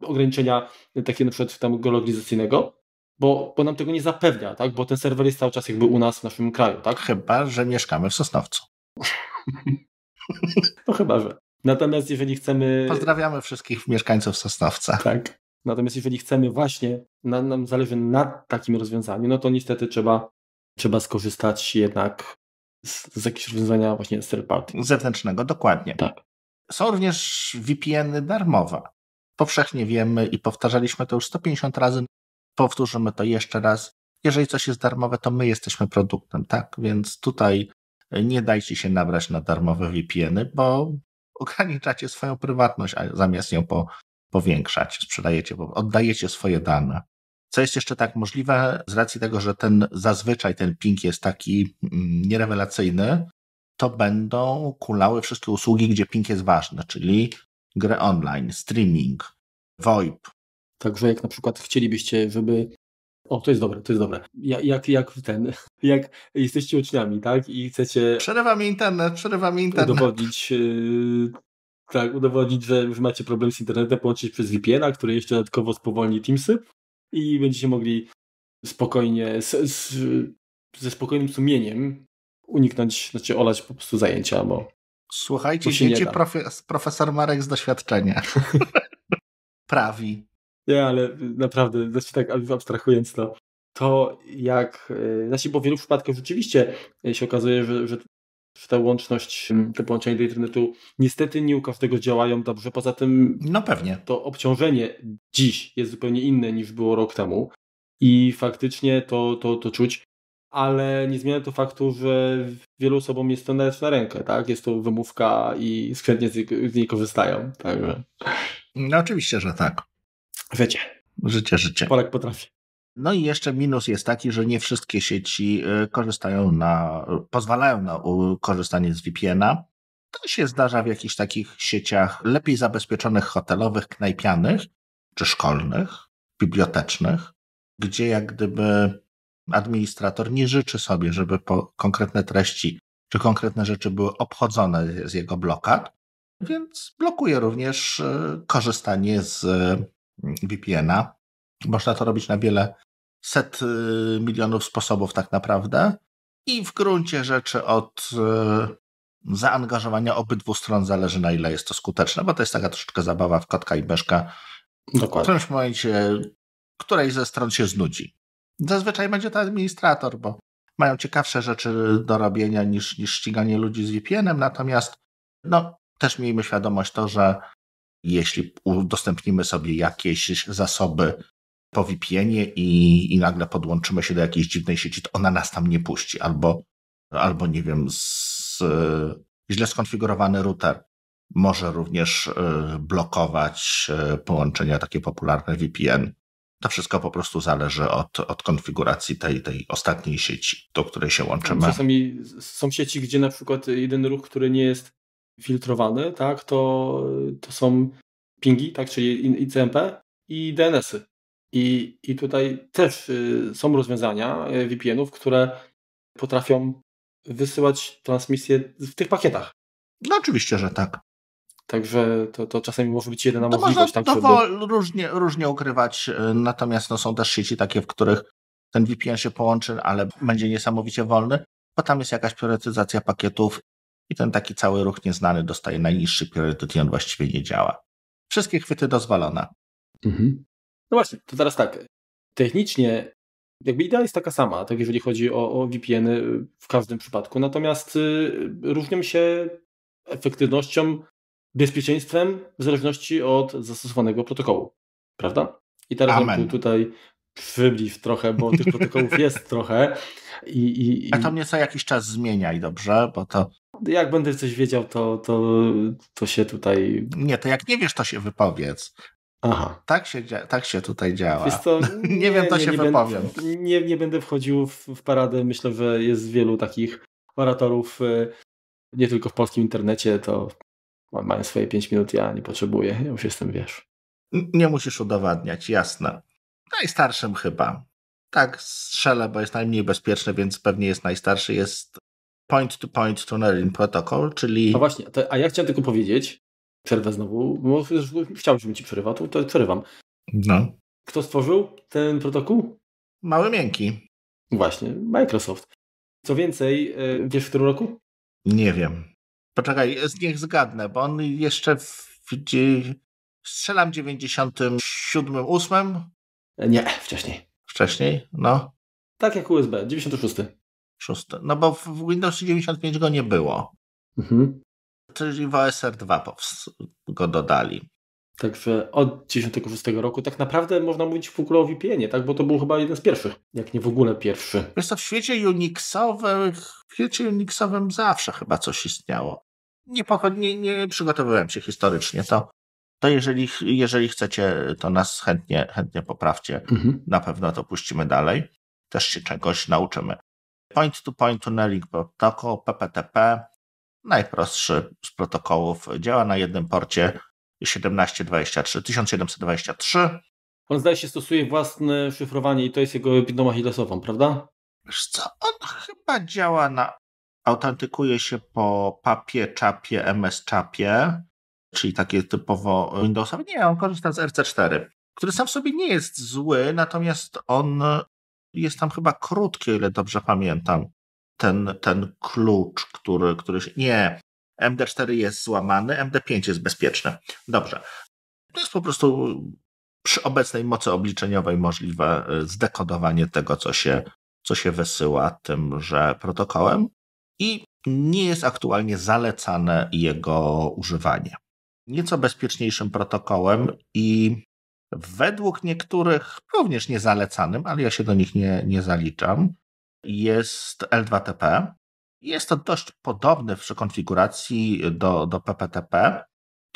Ograniczenia takie na przykład tam geolokalizacyjnego, bo, bo nam tego nie zapewnia, tak? Bo ten serwer jest cały czas jakby u nas, w naszym kraju, tak? Chyba, że mieszkamy w Sosnowcu. no chyba, że. Natomiast jeżeli chcemy. Pozdrawiamy wszystkich mieszkańców Sosnowca. Tak. Natomiast jeżeli chcemy właśnie, na, nam zależy na takim rozwiązaniu, no to niestety trzeba, trzeba skorzystać jednak z, z jakiegoś rozwiązania właśnie z third party. Zewnętrznego, dokładnie. Tak. Są również VPN-y darmowe. Powszechnie wiemy i powtarzaliśmy to już 150 razy, powtórzymy to jeszcze raz. Jeżeli coś jest darmowe, to my jesteśmy produktem, tak? Więc tutaj nie dajcie się nabrać na darmowe VPN-y, bo ograniczacie swoją prywatność, a zamiast ją po, powiększać, sprzedajecie, oddajecie swoje dane. Co jest jeszcze tak możliwe z racji tego, że ten zazwyczaj ten ping jest taki mm, nierewelacyjny, to będą kulały wszystkie usługi, gdzie ping jest ważny, czyli gry online, streaming, VoIP. Także jak na przykład chcielibyście, żeby o, to jest dobre, to jest dobre. jak, jak ten, jak jesteście uczniami, tak? I chcecie. Przerywa mi internet, przerywa mi internet. Udowodnić, yy, tak, udowodnić, że, już macie problem z internetem, połączyć przez VPN-a, który jeszcze dodatkowo spowolni Teamsy i będziecie mogli spokojnie, z, z, ze spokojnym sumieniem uniknąć, znaczy olać po prostu zajęcia, bo. Słuchajcie, dzieci, profesor Marek z doświadczenia. Prawi. Nie, ale naprawdę, znaczy tak abstrahując to, no. to jak, e, znaczy bo w wielu przypadkach rzeczywiście e, się okazuje, że, że ta łączność, te połączenia do internetu niestety nie u każdego działają dobrze. Poza tym no pewnie. to obciążenie dziś jest zupełnie inne niż było rok temu i faktycznie to, to, to czuć, ale nie zmienia to faktu, że wielu osobom jest to nawet na rękę, tak? Jest to wymówka i skrętnie z niej korzystają. Także. No oczywiście, że tak. Wiecie. Życie, życie. Polek potrafi. No i jeszcze minus jest taki, że nie wszystkie sieci y, korzystają na, pozwalają na korzystanie z VPN-a. To się zdarza w jakichś takich sieciach lepiej zabezpieczonych hotelowych, knajpianych, czy szkolnych, bibliotecznych, gdzie jak gdyby administrator nie życzy sobie, żeby konkretne treści czy konkretne rzeczy były obchodzone z jego blokad, więc blokuje również y, korzystanie z VPN-a. Można to robić na wiele set y, milionów sposobów tak naprawdę i w gruncie rzeczy od y, zaangażowania obydwu stron zależy na ile jest to skuteczne, bo to jest taka troszeczkę zabawa w kotka i myszka. Dokładnie. W którymś momencie której ze stron się znudzi. Zazwyczaj będzie to administrator, bo mają ciekawsze rzeczy do robienia niż, niż ściganie ludzi z VPN-em, natomiast no, też miejmy świadomość to, że jeśli udostępnimy sobie jakieś zasoby po vpn i, i nagle podłączymy się do jakiejś dziwnej sieci, to ona nas tam nie puści. Albo, albo nie wiem, z, e, źle skonfigurowany router może również e, blokować e, połączenia takie popularne VPN. To wszystko po prostu zależy od, od konfiguracji tej, tej ostatniej sieci, do której się łączymy. Czasami są sieci, gdzie na przykład jeden ruch, który nie jest filtrowane, tak, to, to są pingi, tak, czyli ICMP i DNS-y. I, I tutaj też y, są rozwiązania y, VPN-ów, które potrafią wysyłać transmisję w tych pakietach. No oczywiście, że tak. Także to, to czasami może być jedyna to możliwość. Można tam, to żeby... różnie, różnie ukrywać, y, natomiast no, są też sieci takie, w których ten VPN się połączy, ale będzie niesamowicie wolny, bo tam jest jakaś priorytetyzacja pakietów i ten taki cały ruch nieznany dostaje najniższy priorytet i on właściwie nie działa. Wszystkie chwyty dozwolone. Mhm. No właśnie, to teraz tak. Technicznie jakby idea jest taka sama, tak jeżeli chodzi o, o VPN-y w każdym przypadku, natomiast y, różnią się efektywnością, bezpieczeństwem w zależności od zastosowanego protokołu, prawda? I teraz tu, tutaj przybliż trochę, bo tych protokołów jest trochę. I, i, i... A to mnie co jakiś czas zmienia i dobrze? Bo to jak będę coś wiedział, to, to, to się tutaj. Nie, to jak nie wiesz, to się wypowiedz. Aha. Tak się, tak się tutaj działa. nie, nie, wiem, to nie, się nie wypowiem. Będę, nie, nie będę wchodził w, w paradę. Myślę, że jest wielu takich oratorów, y, nie tylko w polskim internecie, to mają swoje 5 minut, ja nie potrzebuję, ja już jestem, wiesz. Nie musisz udowadniać, jasne. Najstarszym chyba. Tak, strzelę, bo jest najmniej bezpieczny, więc pewnie jest najstarszy, jest point-to-point tunneling protocol, czyli... No właśnie, to, a ja chciałem tylko powiedzieć, przerwę znowu, bo chciałbym, żebym ci przerywał, to, to przerywam. No. Kto stworzył ten protokół? Mały miękki. Właśnie, Microsoft. Co więcej, e, wiesz w którym roku? Nie wiem. Poczekaj, niech zgadnę, bo on jeszcze w, strzelam 97, 8? E, nie, wcześniej. Wcześniej? No. Tak jak USB, 96 szósty. No bo w Windows 95 go nie było. Mhm. Czyli w OSR 2 go dodali. Także od 96 roku tak naprawdę można mówić w ogóle o vpn tak? Bo to był chyba jeden z pierwszych, jak nie w ogóle pierwszy. Wiesz co, w świecie Unixowym, w świecie Unixowym zawsze chyba coś istniało. Nie, nie, nie przygotowywałem się historycznie, to, to jeżeli, jeżeli chcecie, to nas chętnie, chętnie poprawcie. Mhm. Na pewno to puścimy dalej. Też się czegoś nauczymy point-to-point tunneling protokół PPTP, najprostszy z protokołów, działa na jednym porcie 1723, 1723. On zdaje się stosuje własne szyfrowanie i to jest jego epidoma Hillesową, prawda? Wiesz co, on chyba działa na... autentykuje się po papie, czapie, MS czapie, czyli takie typowo Windowsowe. Nie, on korzysta z RC4, który sam w sobie nie jest zły, natomiast on jest tam chyba krótki, o ile dobrze pamiętam, ten, ten klucz, który, który się... Nie, MD4 jest złamany, MD5 jest bezpieczne. Dobrze. To jest po prostu przy obecnej mocy obliczeniowej możliwe e, zdekodowanie tego, co się, co się wysyła tymże protokołem i nie jest aktualnie zalecane jego używanie. Nieco bezpieczniejszym protokołem i Według niektórych, również niezalecanym, ale ja się do nich nie, nie zaliczam, jest L2TP. Jest to dość podobny w konfiguracji do, do PPTP.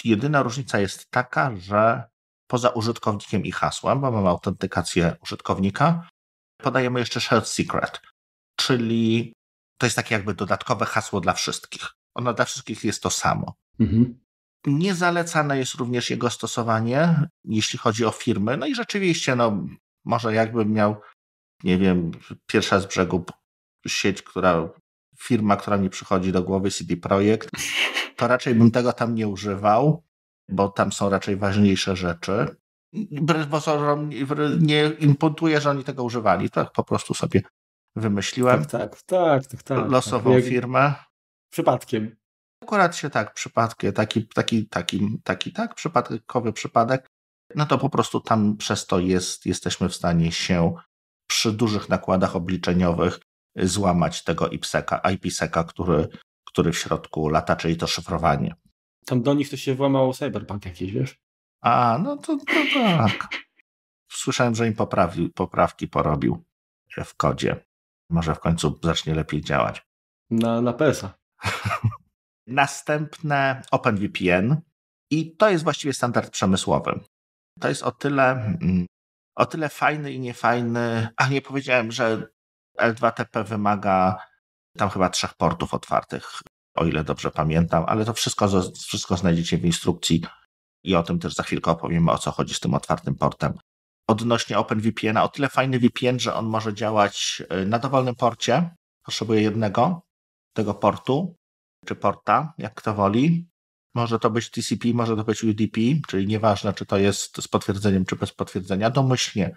Jedyna różnica jest taka, że poza użytkownikiem i hasłem, bo mamy autentykację użytkownika, podajemy jeszcze shared secret, czyli to jest takie jakby dodatkowe hasło dla wszystkich. Ono dla wszystkich jest to samo. Mhm. Niezalecane jest również jego stosowanie, jeśli chodzi o firmy. No i rzeczywiście, no, może jakbym miał, nie wiem, pierwsza z brzegu sieć, która, firma, która mi przychodzi do głowy, CD Projekt, to raczej bym tego tam nie używał, bo tam są raczej ważniejsze rzeczy. Wbrew nie imputuje, że oni tego używali. Tak po prostu sobie wymyśliłem. Tak, tak, tak. tak, tak, Losową firmę. Przypadkiem akurat się tak przypadkiem, taki, taki, taki, taki tak przypadkowy przypadek, no to po prostu tam przez to jest, jesteśmy w stanie się przy dużych nakładach obliczeniowych złamać tego IPseka, IPseka, który, który w środku lata, czyli to szyfrowanie. Tam do nich to się włamało cyberpunk jakiś, wiesz? A, no to, to tak. Słyszałem, że im poprawił, poprawki porobił w kodzie. Może w końcu zacznie lepiej działać. Na, na PESA. Następne OpenVPN i to jest właściwie standard przemysłowy. To jest o tyle, mm, o tyle fajny i niefajny. A nie powiedziałem, że L2TP wymaga tam chyba trzech portów otwartych, o ile dobrze pamiętam, ale to wszystko, wszystko znajdziecie w instrukcji i o tym też za chwilkę opowiemy, o co chodzi z tym otwartym portem. Odnośnie OpenVPN, o tyle fajny VPN, że on może działać y, na dowolnym porcie, potrzebuje jednego tego portu, czy porta, jak kto woli. Może to być TCP, może to być UDP, czyli nieważne, czy to jest z potwierdzeniem, czy bez potwierdzenia. Domyślnie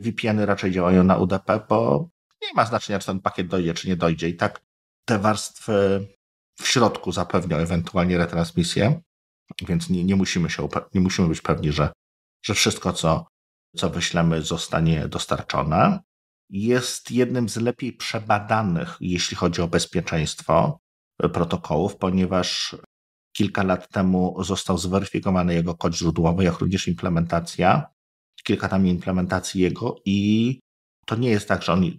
VPNy raczej działają na UDP, bo nie ma znaczenia, czy ten pakiet dojdzie, czy nie dojdzie. I tak te warstwy w środku zapewnią ewentualnie retransmisję, więc nie, nie, musimy, się nie musimy być pewni, że, że wszystko, co, co wyślemy, zostanie dostarczone. Jest jednym z lepiej przebadanych, jeśli chodzi o bezpieczeństwo protokołów, ponieważ kilka lat temu został zweryfikowany jego kod źródłowy, jak również implementacja, kilka tam implementacji jego i to nie jest tak, że on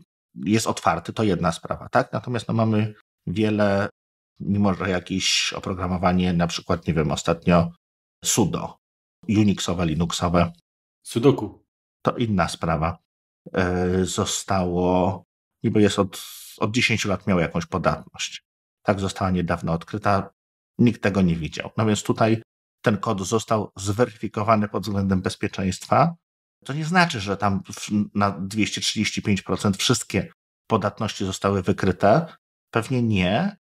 jest otwarty, to jedna sprawa, tak? Natomiast no, mamy wiele, mimo że jakieś oprogramowanie, na przykład, nie wiem, ostatnio sudo, unixowe, linuxowe. Sudoku. To inna sprawa. Yy, zostało, niby jest od, od 10 lat miało jakąś podatność tak została niedawno odkryta, nikt tego nie widział. No więc tutaj ten kod został zweryfikowany pod względem bezpieczeństwa. To nie znaczy, że tam na 235% wszystkie podatności zostały wykryte. Pewnie nie.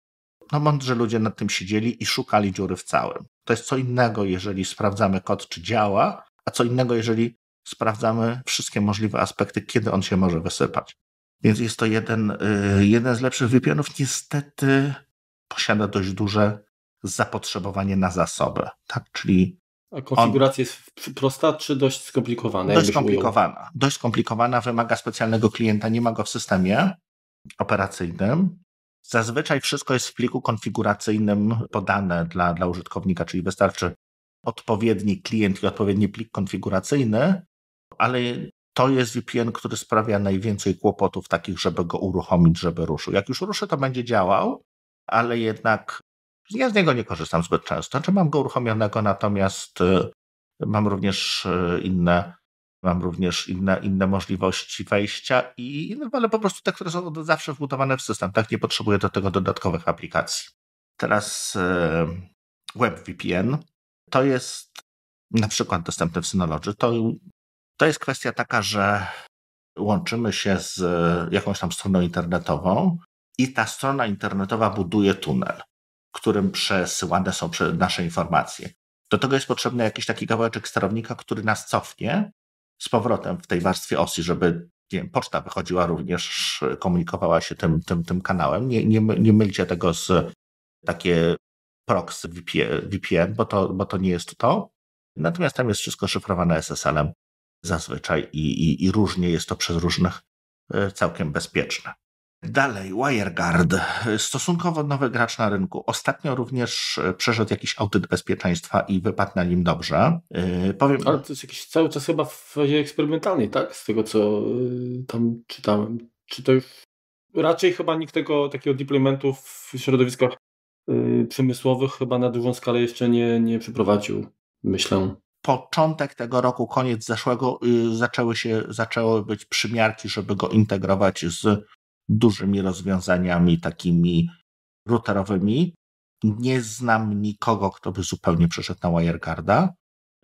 No mądrze ludzie nad tym siedzieli i szukali dziury w całym. To jest co innego, jeżeli sprawdzamy kod, czy działa, a co innego, jeżeli sprawdzamy wszystkie możliwe aspekty, kiedy on się może wysypać. Więc jest to jeden, y, jeden z lepszych VPNów. Niestety posiada dość duże zapotrzebowanie na zasoby, tak? Czyli a konfiguracja on... jest prosta czy dość skomplikowana? Dość skomplikowana. Ujął? Dość skomplikowana, wymaga specjalnego klienta, nie ma go w systemie operacyjnym. Zazwyczaj wszystko jest w pliku konfiguracyjnym podane dla, dla użytkownika, czyli wystarczy odpowiedni klient i odpowiedni plik konfiguracyjny, ale to jest VPN, który sprawia najwięcej kłopotów takich, żeby go uruchomić, żeby ruszył. Jak już ruszy, to będzie działał, ale jednak ja z niego nie korzystam zbyt często. Czy mam go uruchomionego, natomiast y, mam również y, inne, mam również inne, inne możliwości wejścia i no, ale po prostu te, które są od zawsze wbudowane w system, tak? Nie potrzebuję do tego dodatkowych aplikacji. Teraz y, WebVPN to jest na przykład dostępne w Synology. To, to jest kwestia taka, że łączymy się z jakąś tam stroną internetową, i ta strona internetowa buduje tunel, którym przesyłane są nasze informacje. Do tego jest potrzebny jakiś taki kawałeczek sterownika, który nas cofnie z powrotem w tej warstwie osi, żeby nie wiem, poczta wychodziła również, komunikowała się tym, tym, tym kanałem. Nie, nie, nie mylcie tego z takie proxy VPN, bo to, bo to nie jest to. Natomiast tam jest wszystko szyfrowane SSL-em zazwyczaj i, i, i różnie jest to przez różnych e, całkiem bezpieczne. Dalej, WireGuard. Stosunkowo nowy gracz na rynku. Ostatnio również e, przeszedł jakiś audyt bezpieczeństwa i wypadł na nim dobrze. Yy, powiem... Ale to jest jakiś cały czas chyba w fazie eksperymentalnej, tak? Z tego, co yy, tam czytałem. Czy to raczej chyba nikt tego takiego deploymentu w środowiskach yy, przemysłowych chyba na dużą skalę jeszcze nie, nie przeprowadził, myślę początek tego roku, koniec zeszłego, y, zaczęły się, zaczęły być przymiarki, żeby go integrować z dużymi rozwiązaniami takimi routerowymi. Nie znam nikogo, kto by zupełnie przeszedł na WireGuarda.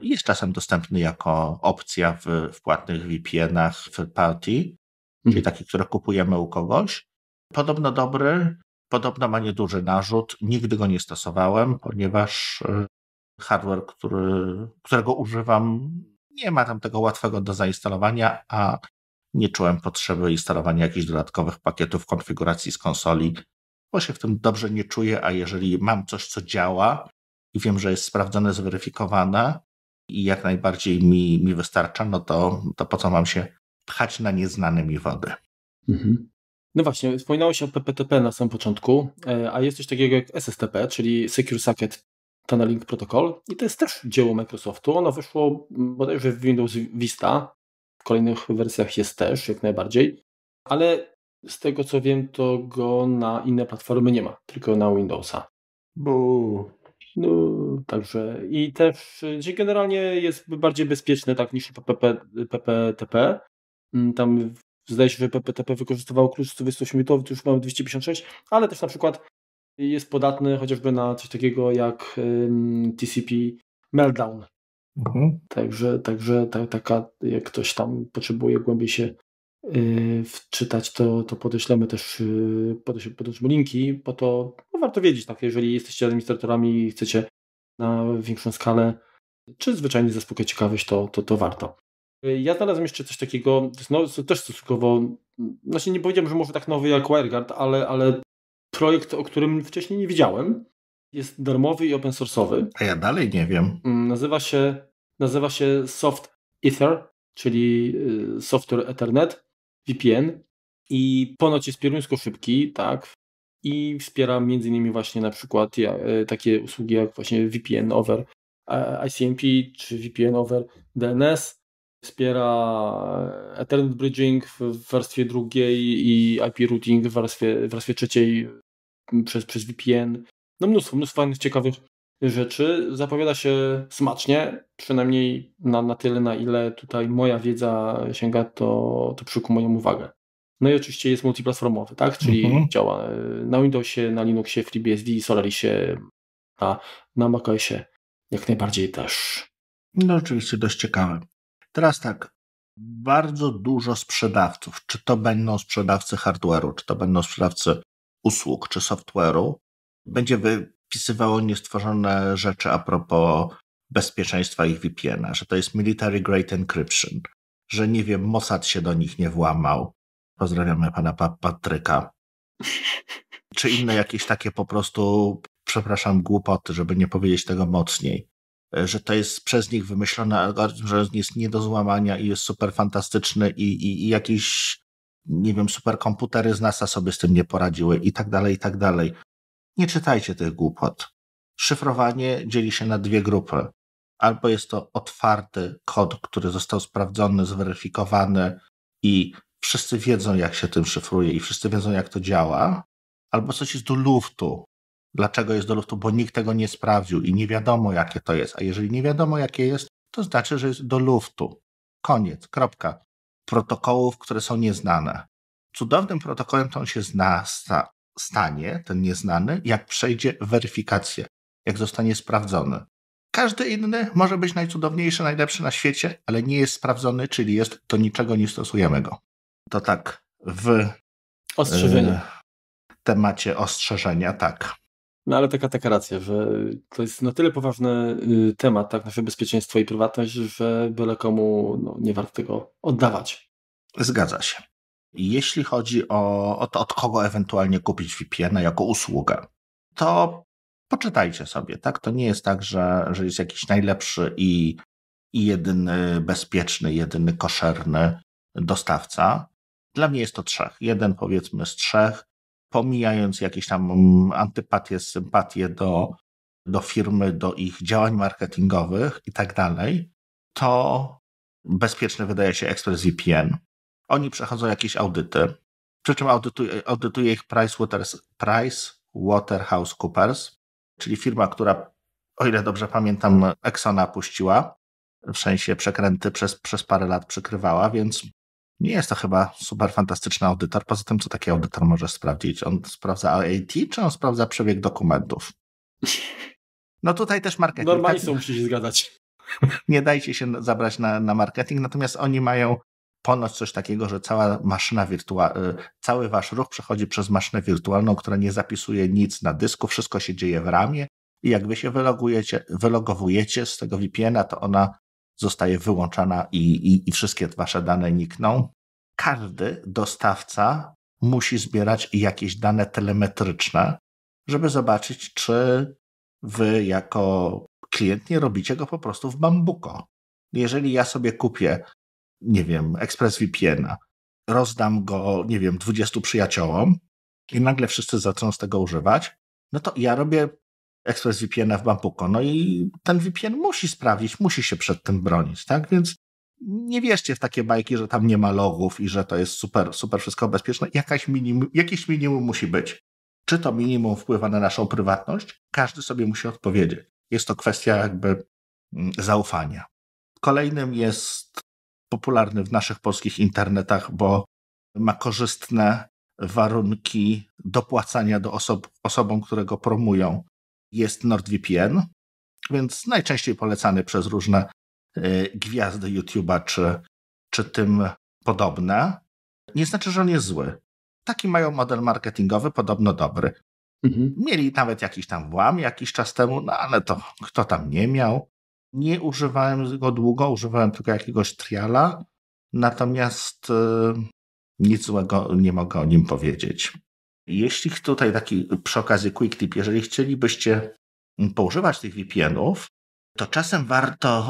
Jest czasem dostępny jako opcja w, w płatnych VPN-ach w party, mhm. czyli taki, które kupujemy u kogoś. Podobno dobry, podobno ma nieduży narzut. Nigdy go nie stosowałem, ponieważ e, hardware, który, którego używam, nie ma tam tego łatwego do zainstalowania, a nie czułem potrzeby instalowania jakichś dodatkowych pakietów konfiguracji z konsoli, bo się w tym dobrze nie czuję, a jeżeli mam coś, co działa i wiem, że jest sprawdzone, zweryfikowane i jak najbardziej mi, mi wystarcza, no to, to po co mam się pchać na nieznane mi wody. Mhm. No właśnie, się o PPTP na samym początku, e, a jest coś takiego jak SSTP, czyli Secure Socket Tunneling Protocol i to jest też dzieło Microsoftu. Ono wyszło bodajże w Windows Vista kolejnych wersjach jest też, jak najbardziej, ale z tego co wiem, to go na inne platformy nie ma, tylko na Windowsa. Bo, No, także i też generalnie jest bardziej bezpieczne tak niż PPTP. Mm, tam zdaje się, że PPTP wykorzystywał klucz 128-bitowy, tu już mamy 256, ale też na przykład jest podatny chociażby na coś takiego jak TCP Meltdown, Mhm. Także, także ta, taka, jak ktoś tam potrzebuje głębiej się y, wczytać, to, to podeślemy też yy, podeślemy linki, bo to no, warto wiedzieć, tak, jeżeli jesteście administratorami i chcecie na większą skalę, czy zwyczajnie zaspokajać ciekawość, to, to, to warto. Y, ja znalazłem jeszcze coś takiego, no, też stosunkowo, znaczy nie powiedziałem, że może tak nowy jak WireGuard, ale, ale projekt, o którym wcześniej nie widziałem. Jest darmowy i open sourceowy. A ja dalej nie wiem. Mm, nazywa się nazywa się Soft Ether, czyli y, Software Ethernet, VPN i ponoć jest pieruńsko szybki, tak, i wspiera między innymi właśnie na przykład y, takie usługi jak właśnie VPN over e, ICMP czy VPN over DNS, wspiera e, Ethernet Bridging w warstwie drugiej i IP routing w warstwie w warstwie trzeciej przez, przez VPN. No mnóstwo, mnóstwo fajnych, ciekawych rzeczy. Zapowiada się smacznie, przynajmniej na, na tyle, na ile tutaj moja wiedza sięga, to, to przykuł moją uwagę. No i oczywiście jest multiplatformowy, tak? Czyli mhm. działa e, na Windowsie, na Linuxie, FreeBSD, Solarisie, na, na macOSie jak najbardziej też. No oczywiście dość ciekawe. Teraz tak, bardzo dużo sprzedawców, czy to będą sprzedawcy hardware'u, czy to będą sprzedawcy usług, czy software'u, będzie wy, wpisywało niestworzone rzeczy a propos bezpieczeństwa ich VPN-a, że to jest military great encryption, że nie wiem, Mossad się do nich nie włamał. Pozdrawiamy pana Patryka. Czy inne jakieś takie po prostu, przepraszam, głupoty, żeby nie powiedzieć tego mocniej. Że to jest przez nich wymyślony algorytm, że jest nie do złamania i jest super fantastyczny i, i, i jakieś, nie wiem, superkomputery z NASA sobie z tym nie poradziły i tak dalej, i tak dalej. Nie czytajcie tych głupot. Szyfrowanie dzieli się na dwie grupy. Albo jest to otwarty kod, który został sprawdzony, zweryfikowany i wszyscy wiedzą, jak się tym szyfruje i wszyscy wiedzą, jak to działa, albo coś jest do luftu. Dlaczego jest do luftu? Bo nikt tego nie sprawdził i nie wiadomo, jakie to jest. A jeżeli nie wiadomo, jakie jest, to znaczy, że jest do luftu. Koniec, kropka. Protokołów, które są nieznane. Cudownym protokołem to on się zna, zna stanie, ten nieznany, jak przejdzie weryfikację, jak zostanie sprawdzony. Każdy inny może być najcudowniejszy, najlepszy na świecie, ale nie jest sprawdzony, czyli jest to niczego nie stosujemy go. To tak w e, ostrzeżenie. temacie ostrzeżenia, tak. No ale taka, taka racja, że to jest na tyle poważny y, temat, tak, nasze bezpieczeństwo i prywatność, że byle komu no, nie warto tego oddawać. Zgadza się. Jeśli chodzi o, o to, od kogo ewentualnie kupić VPN jako usługę, to poczytajcie sobie, tak? To nie jest tak, że, że jest jakiś najlepszy i, i jedyny bezpieczny, jedyny koszerny dostawca. Dla mnie jest to trzech. Jeden powiedzmy z trzech, pomijając jakieś tam antypatie, sympatie do, do firmy, do ich działań marketingowych i tak dalej, to bezpieczny wydaje się ExpressVPN. Oni przechodzą jakieś audyty, przy czym audytuje, audytuje ich PricewaterhouseCoopers, czyli firma, która, o ile dobrze pamiętam, Exxona puściła, w sensie przekręty przez, przez parę lat przykrywała, więc nie jest to chyba super fantastyczny audytor. Poza tym, co taki audytor może sprawdzić? On sprawdza AAT, czy on sprawdza przebieg dokumentów? No tutaj też marketing. Normalnie tak, musi się zgadzać. Nie dajcie się zabrać na, na marketing, natomiast oni mają ponoć coś takiego, że cała maszyna wirtualna, y, cały wasz ruch przechodzi przez maszynę wirtualną, która nie zapisuje nic na dysku, wszystko się dzieje w ramie i jak wy się wylogujecie, wylogowujecie z tego VPN-a, to ona zostaje wyłączona i, i, i wszystkie wasze dane nikną. Każdy dostawca musi zbierać jakieś dane telemetryczne, żeby zobaczyć, czy wy jako klient nie robicie go po prostu w bambuko. Jeżeli ja sobie kupię nie wiem, ExpressVPN, rozdam go, nie wiem, 20 przyjaciołom i nagle wszyscy zaczną z tego używać, no to ja robię ExpressVPN w Bampuko, no i ten VPN musi sprawdzić, musi się przed tym bronić, tak? Więc nie wierzcie w takie bajki, że tam nie ma logów i że to jest super, super wszystko bezpieczne. Jakaś minim, jakieś minimum musi być. Czy to minimum wpływa na naszą prywatność? Każdy sobie musi odpowiedzieć. Jest to kwestia jakby mm, zaufania. Kolejnym jest popularny w naszych polskich internetach, bo ma korzystne warunki dopłacania do osob, osobom, które go promują, jest NordVPN, więc najczęściej polecany przez różne y, gwiazdy YouTube'a czy, czy tym podobne. Nie znaczy, że on jest zły. Taki mają model marketingowy, podobno dobry. Mhm. Mieli nawet jakiś tam włam jakiś czas temu, no ale to kto tam nie miał. Nie używałem go długo, używałem tylko jakiegoś triala, natomiast e, nic złego nie mogę o nim powiedzieć. Jeśli tutaj taki przy okazji quick tip, jeżeli chcielibyście poużywać tych VPN-ów, to czasem warto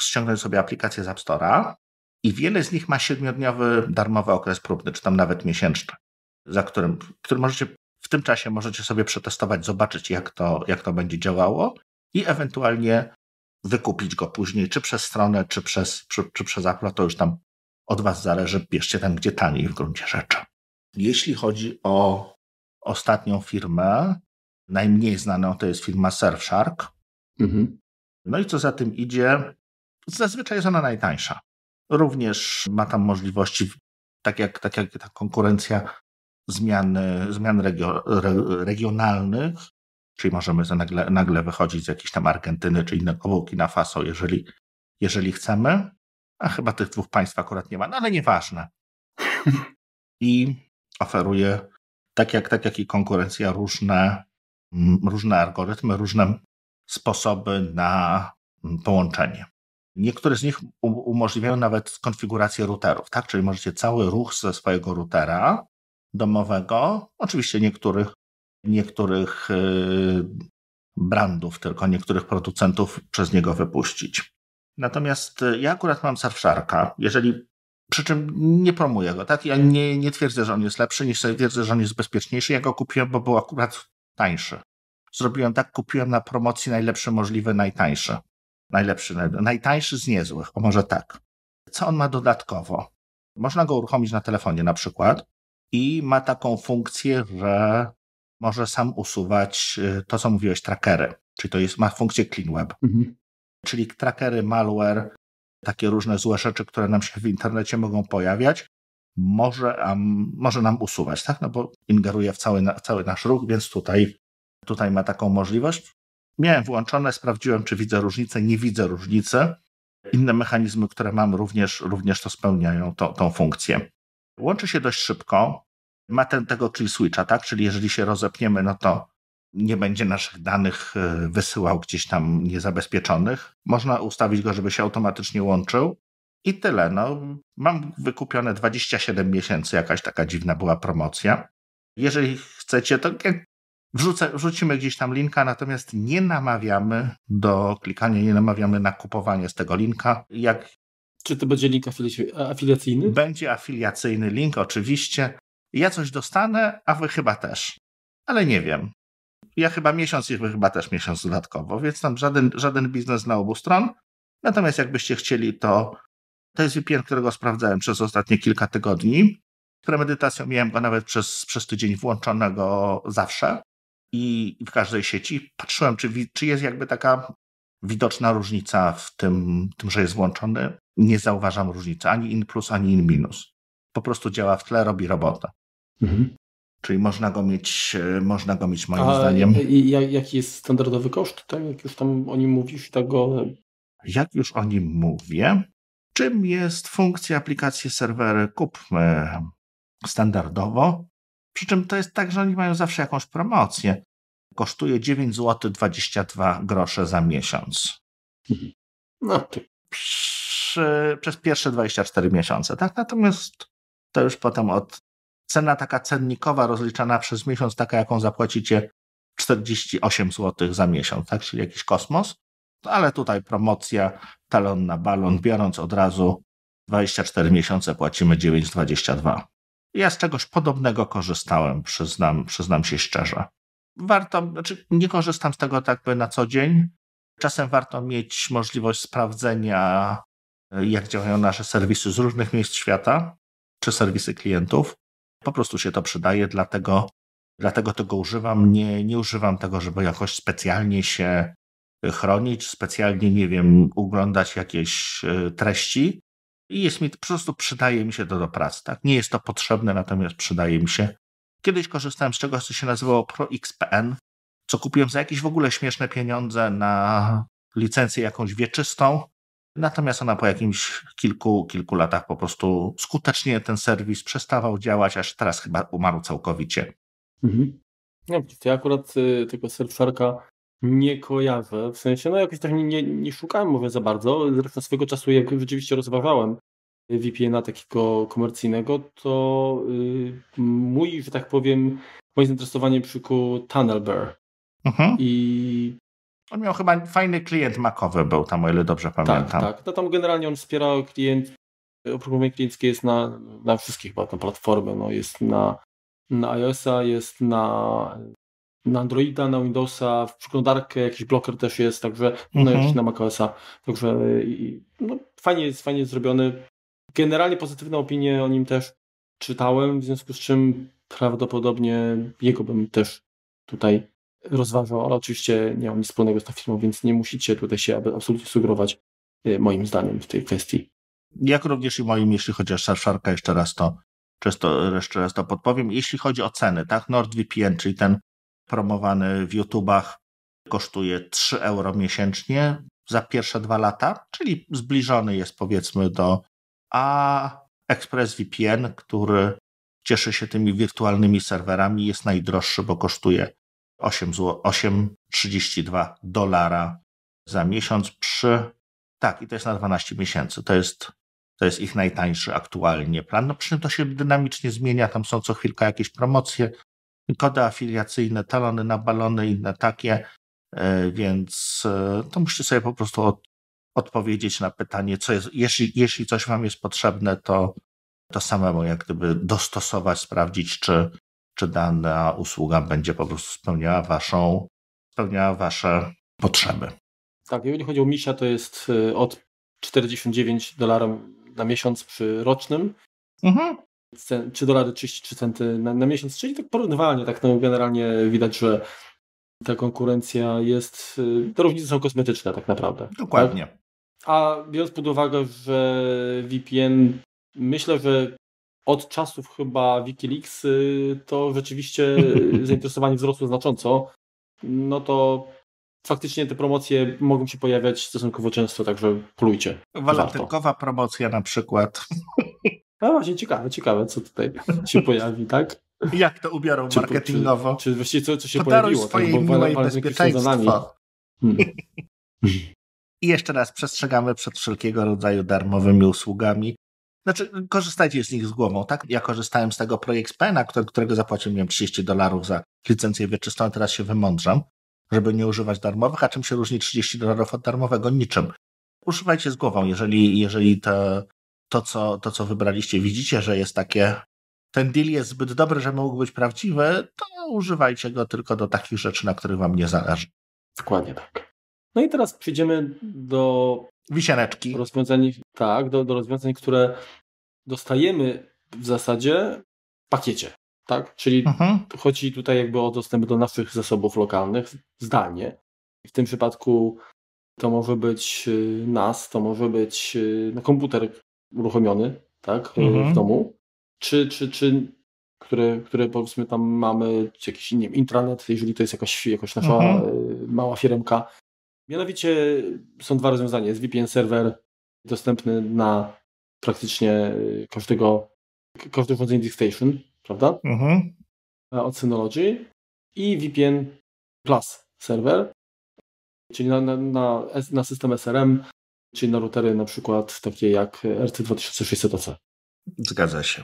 ściągnąć sobie aplikację z App Store'a i wiele z nich ma siedmiodniowy darmowy okres próbny, czy tam nawet miesięczny, za którym, który możecie w tym czasie możecie sobie przetestować, zobaczyć jak to, jak to będzie działało i ewentualnie wykupić go później, czy przez stronę, czy przez, czy, czy przez Apple, to już tam od Was zależy, bierzcie tam, gdzie taniej w gruncie rzeczy. Jeśli chodzi o ostatnią firmę, najmniej znaną to jest firma Surfshark. Mhm. No i co za tym idzie, zazwyczaj jest ona najtańsza. Również ma tam możliwości, tak jak, tak jak ta konkurencja, zmian zmian regio, re, regionalnych, Czyli możemy nagle, nagle wychodzić z jakiejś tam Argentyny czy innego Burkina Faso, jeżeli, jeżeli chcemy. A chyba tych dwóch państw akurat nie ma, no ale nieważne. I oferuje, tak jak, tak jak i konkurencja, różne, różne algorytmy, różne sposoby na połączenie. Niektóre z nich umożliwiają nawet konfigurację routerów, tak? Czyli możecie cały ruch ze swojego routera domowego, oczywiście niektórych niektórych e, brandów, tylko niektórych producentów przez niego wypuścić. Natomiast e, ja akurat mam Surfsharka, jeżeli przy czym nie promuję go, tak? Ja nie, nie twierdzę, że on jest lepszy, nie twierdzę, że on jest bezpieczniejszy. Ja go kupiłem, bo był akurat tańszy. Zrobiłem tak, kupiłem na promocji najlepszy możliwy, najtańszy. Najlepszy, najtańszy z niezłych, o może tak. Co on ma dodatkowo? Można go uruchomić na telefonie na przykład i ma taką funkcję, że może sam usuwać y, to, co mówiłeś, trackery. Czyli to jest, ma funkcję clean web. Mhm. Czyli trackery, malware, takie różne złe rzeczy, które nam się w internecie mogą pojawiać, może, um, może nam usuwać, tak? No bo ingeruje w cały, cały nasz ruch, więc tutaj, tutaj ma taką możliwość. Miałem włączone, sprawdziłem, czy widzę różnicę. Nie widzę różnicy. Inne mechanizmy, które mam, również, również to spełniają to, tą funkcję. Łączy się dość szybko ma ten, tego kill switcha, tak? Czyli jeżeli się rozepniemy, no to nie będzie naszych danych e, wysyłał gdzieś tam niezabezpieczonych. Można ustawić go, żeby się automatycznie łączył. I tyle. No, mam wykupione 27 miesięcy, jakaś taka dziwna była promocja. Jeżeli chcecie, to wrzucę, wrzucimy gdzieś tam linka, natomiast nie namawiamy do klikania, nie namawiamy na kupowanie z tego linka. Jak... Czy to będzie link afili afiliacyjny? Będzie afiliacyjny link, oczywiście ja coś dostanę, a wy chyba też. Ale nie wiem. Ja chyba miesiąc i wy chyba też miesiąc dodatkowo, więc tam żaden, żaden biznes na obu stron. Natomiast jakbyście chcieli, to to jest VPN, którego sprawdzałem przez ostatnie kilka tygodni. Premedytacją miałem go nawet przez, przez tydzień włączonego zawsze i w każdej sieci. Patrzyłem, czy, czy jest jakby taka widoczna różnica w tym, tym, że jest włączony. Nie zauważam różnicy ani in plus, ani in minus. Po prostu działa w tle, robi robotę. Mhm. Czyli można go mieć, e, można go mieć moim A zdaniem. I, jaki jest standardowy koszt? Tak? Jak już tam o nim mówisz, tego. Tak jak już o nim mówię, czym jest funkcja aplikacji serwery kupmy standardowo? Przy czym to jest tak, że oni mają zawsze jakąś promocję. Kosztuje 9 zł 22 grosze za miesiąc. Mhm. No ty. przez pierwsze 24 miesiące, tak? Natomiast to już potem od cena taka cennikowa rozliczana przez miesiąc, taka jaką zapłacicie 48 zł za miesiąc, tak? czyli jakiś kosmos. No, ale tutaj promocja, talon na balon, biorąc od razu 24 miesiące płacimy 9,22. Ja z czegoś podobnego korzystałem, przyznam, przyznam się szczerze. Warto, znaczy nie korzystam z tego tak by na co dzień. Czasem warto mieć możliwość sprawdzenia, e, jak działają nasze serwisy z różnych miejsc świata, czy serwisy klientów po prostu się to przydaje, dlatego, dlatego tego używam. Nie, nie używam tego, żeby jakoś specjalnie się e, chronić, specjalnie, nie wiem, oglądać jakieś e, treści. I jest mi, po prostu przydaje mi się to do pracy. Tak? Nie jest to potrzebne, natomiast przydaje mi się. Kiedyś korzystałem z czegoś, co się nazywało ProXPN, co kupiłem za jakieś w ogóle śmieszne pieniądze na licencję jakąś wieczystą Natomiast ona po jakimś kilku, kilku latach po prostu skutecznie ten serwis przestawał działać, aż teraz chyba umarł całkowicie. Mhm. No, ja akurat y, tego serwisarka nie kojarzę. W sensie, no jakoś tak nie, nie, nie szukałem mówię za bardzo. Zresztą swego czasu, jak rzeczywiście rozważałem VPN-a takiego komercyjnego, to y, mój, że tak powiem, moje zainteresowanie przykuł Tunnelbear. Mhm. I on miał chyba fajny klient makowy był tam, o ile dobrze tak, pamiętam. Tak, tak. No tam generalnie on wspierał klient, oprogramowanie klienckie jest na, na wszystkich chyba na platformy. No jest na, na iOS-a, jest na, na Androida, na Windowsa, w przeglądarkę, jakiś bloker też jest, także no mhm. jeszcze na macOS-a. Także i, no, fajnie, jest, fajnie jest zrobiony. Generalnie pozytywne opinie o nim też czytałem, w związku z czym prawdopodobnie jego bym też tutaj rozważał, ale oczywiście nie miał nic wspólnego z tą firmą, więc nie musicie tutaj się absolutnie sugerować e, moim zdaniem w tej kwestii. Jak również i moim, jeśli chodzi o Surfsharka, jeszcze raz to, często, jeszcze raz to podpowiem. Jeśli chodzi o ceny, tak, NordVPN, czyli ten promowany w YouTubach, kosztuje 3 euro miesięcznie za pierwsze dwa lata, czyli zbliżony jest powiedzmy do a ExpressVPN, który cieszy się tymi wirtualnymi serwerami, jest najdroższy, bo kosztuje 8,32 dolara za miesiąc przy, tak, i to jest na 12 miesięcy. To jest, to jest ich najtańszy aktualnie plan. No przy czym to się dynamicznie zmienia, tam są co chwilkę jakieś promocje, kody afiliacyjne, talony na balony, inne takie, e, więc e, to musicie sobie po prostu od, odpowiedzieć na pytanie, co jest, jeśli, jeśli coś wam jest potrzebne, to, to samemu jak gdyby dostosować, sprawdzić, czy, czy dana usługa będzie po prostu spełniała waszą, spełniała wasze potrzeby. Tak, jeżeli chodzi o misia, to jest y, od 49 dolarów na miesiąc przy rocznym. Mhm. 3 dolary 33 centy na, na, miesiąc, czyli tak porównywalnie, tak no generalnie widać, że ta konkurencja jest, y, te różnice są kosmetyczne tak naprawdę. Tak? Dokładnie. Tak? A biorąc pod uwagę, że VPN myślę, że od czasów chyba Wikileaks y, to rzeczywiście zainteresowanie wzrosło znacząco. No to faktycznie te promocje mogą się pojawiać stosunkowo często, także plujcie. Walentynkowa promocja na przykład. No właśnie, ciekawe, ciekawe, co tutaj się pojawi, tak? Jak to ubiorą czy, marketingowo? Czy, czy, właściwie co, co się Podaruj pojawiło? swojej tak, miłej bezpieczeństwo. Hmm. I jeszcze raz przestrzegamy przed wszelkiego rodzaju darmowymi usługami. Znaczy, korzystajcie z nich z głową, tak? Ja korzystałem z tego projekt Pena, którego zapłaciłem, nie wiem, 30 dolarów za licencję wieczystą, teraz się wymądrzam, żeby nie używać darmowych, a czym się różni 30 dolarów od darmowego? Niczym. Używajcie z głową, jeżeli, jeżeli to, to, co, to, co wybraliście, widzicie, że jest takie, ten deal jest zbyt dobry, że mógł być prawdziwy, to używajcie go tylko do takich rzeczy, na których wam nie zależy. Dokładnie tak. No i teraz przejdziemy do Wisieneczki. Rozwiązań, tak, do, do rozwiązań, które dostajemy w zasadzie w pakiecie. Tak? Czyli mhm. chodzi tutaj jakby o dostęp do naszych zasobów lokalnych, zdalnie. W tym przypadku to może być y, NAS, to może być y, no, komputer uruchomiony tak, mhm. w domu, czy, czy, czy które, które powiedzmy tam mamy, czy jakiś nie wiem, intranet, jeżeli to jest jakaś, jakaś nasza mhm. Y, mała firmka, Mianowicie są dwa rozwiązania. Jest VPN serwer dostępny na praktycznie y, każdego, każdy urządzenie DiskStation, prawda? Mhm. Od Synology i VPN Plus serwer, czyli na, na, na, na system SRM, czyli na routery na przykład takie jak RT2600OC. Zgadza się.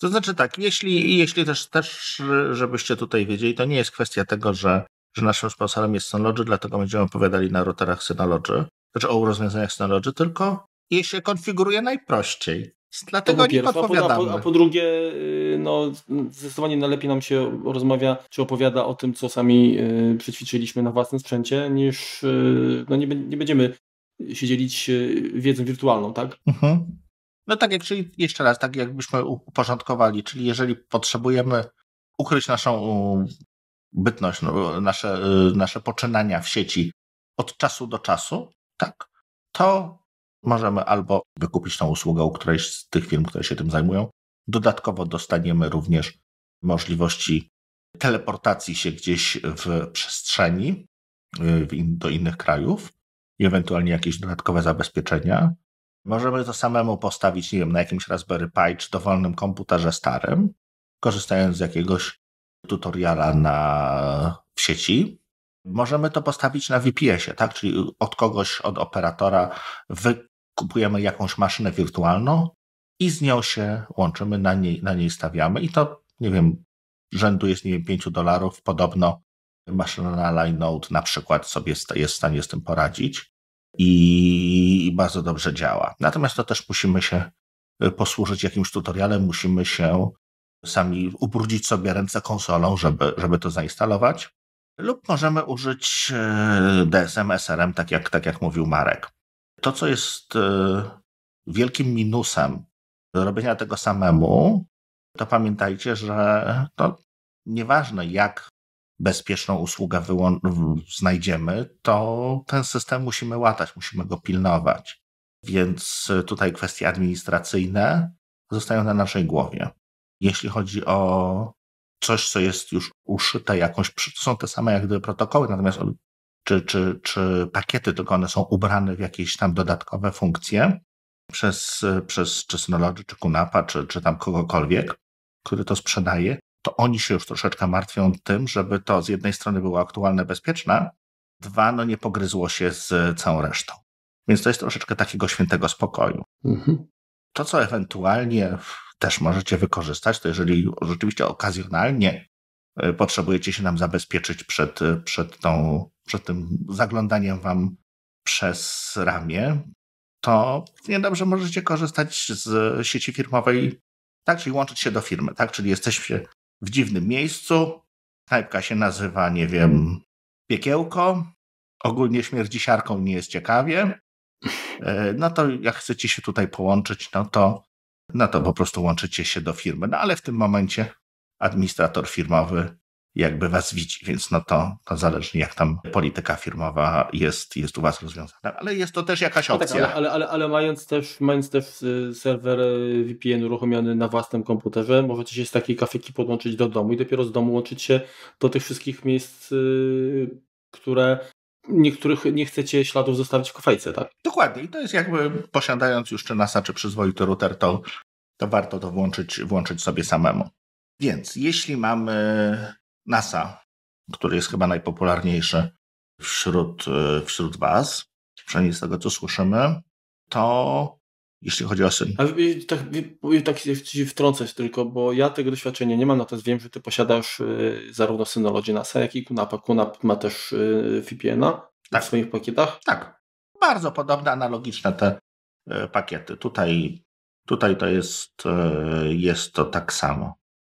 To znaczy tak, jeśli, jeśli też, też, y, żebyście tutaj wiedzieli, to nie jest kwestia tego, że że naszym sponsorem jest Synology, dlatego będziemy opowiadali na routerach Synology, znaczy o rozwiązaniach Synology, tylko je się konfiguruje najprościej. Dlatego nie po A po, a po, drugie, y, no, zdecydowanie najlepiej nam się rozmawia, czy opowiada o tym, co sami y, przećwiczyliśmy na własnym sprzęcie, niż y, no, nie, nie będziemy się dzielić y, wiedzą wirtualną, tak? Mhm. No tak, jak, czyli jeszcze raz, tak jakbyśmy uporządkowali, czyli jeżeli potrzebujemy ukryć naszą bytność, no, nasze, y, nasze poczynania w sieci od czasu do czasu, tak, to możemy albo wykupić tą usługę u którejś z tych firm, które się tym zajmują. Dodatkowo dostaniemy również możliwości teleportacji się gdzieś w przestrzeni y, w in, do innych krajów i ewentualnie jakieś dodatkowe zabezpieczenia. Możemy to samemu postawić, nie wiem, na jakimś Raspberry Pi czy dowolnym komputerze starym, korzystając z jakiegoś tutoriala na w sieci, możemy to postawić na VPS-ie, tak? Czyli od kogoś, od operatora wykupujemy jakąś maszynę wirtualną i z nią się łączymy, na niej, na niej stawiamy i to, nie wiem, rzędu jest, nie wiem, 5 dolarów, podobno maszyna Linode na przykład sobie jest w stanie z tym poradzić i bardzo dobrze działa. Natomiast to też musimy się y, posłużyć jakimś tutorialem, musimy się sami ubrudzić sobie ręce konsolą, żeby, żeby to zainstalować, lub możemy użyć e, DSM, SRM, tak jak, tak jak mówił Marek. To, co jest e, wielkim minusem robienia tego samemu, to pamiętajcie, że to nieważne jak bezpieczną usługę znajdziemy, to ten system musimy łatać, musimy go pilnować. Więc e, tutaj kwestie administracyjne zostają na naszej głowie jeśli chodzi o coś, co jest już uszyte jakąś, to są te same jak gdyby protokoły, natomiast czy, czy, czy pakiety, tylko one są ubrane w jakieś tam dodatkowe funkcje przez, przez czy Synology, czy Kunapa, czy, czy tam kogokolwiek, który to sprzedaje, to oni się już troszeczkę martwią tym, żeby to z jednej strony było aktualne, bezpieczne, dwa, no nie pogryzło się z całą resztą. Więc to jest troszeczkę takiego świętego spokoju. Mhm. To, co ewentualnie też możecie wykorzystać. To jeżeli rzeczywiście okazjonalnie e, potrzebujecie się nam zabezpieczyć przed, e, przed, tą, przed tym zaglądaniem wam przez ramię, to niedobrze możecie korzystać z sieci firmowej, tak, czyli łączyć się do firmy, tak, czyli jesteście w dziwnym miejscu, knajpka się nazywa, nie wiem, piekiełko, ogólnie śmierdzisiarką nie jest ciekawie, e, no to jak chcecie się tutaj połączyć, no to no to po prostu łączycie się do firmy. No ale w tym momencie administrator firmowy jakby was widzi, więc no to, to zależy, jak tam polityka firmowa jest, jest u was rozwiązana. Ale jest to też jakaś opcja. No tak, ale, ale, ale, mając, też, mając też y, serwer y, VPN uruchomiony na własnym komputerze, możecie się z takiej kafeki podłączyć do domu i dopiero z domu łączyć się do tych wszystkich miejsc, y, które niektórych nie chcecie śladów zostawić w kofejce, tak? Dokładnie. I to jest jakby posiadając już czy NASA, czy przyzwoity router, to, to warto to włączyć, włączyć sobie samemu. Więc jeśli mamy NASA, który jest chyba najpopularniejszy wśród, e, wśród Was, przynajmniej z tego co słyszymy, to jeśli chodzi o syn. Ale tak, tak się wtrącać tylko, bo ja tego doświadczenia nie mam, natomiast wiem, że ty posiadasz y, zarówno NASA, jak i Kunapa. Kunap ma też y, VPN-a tak. w swoich pakietach? Tak. Bardzo podobne, analogiczne te y, pakiety. Tutaj, tutaj to jest, jest to tak samo.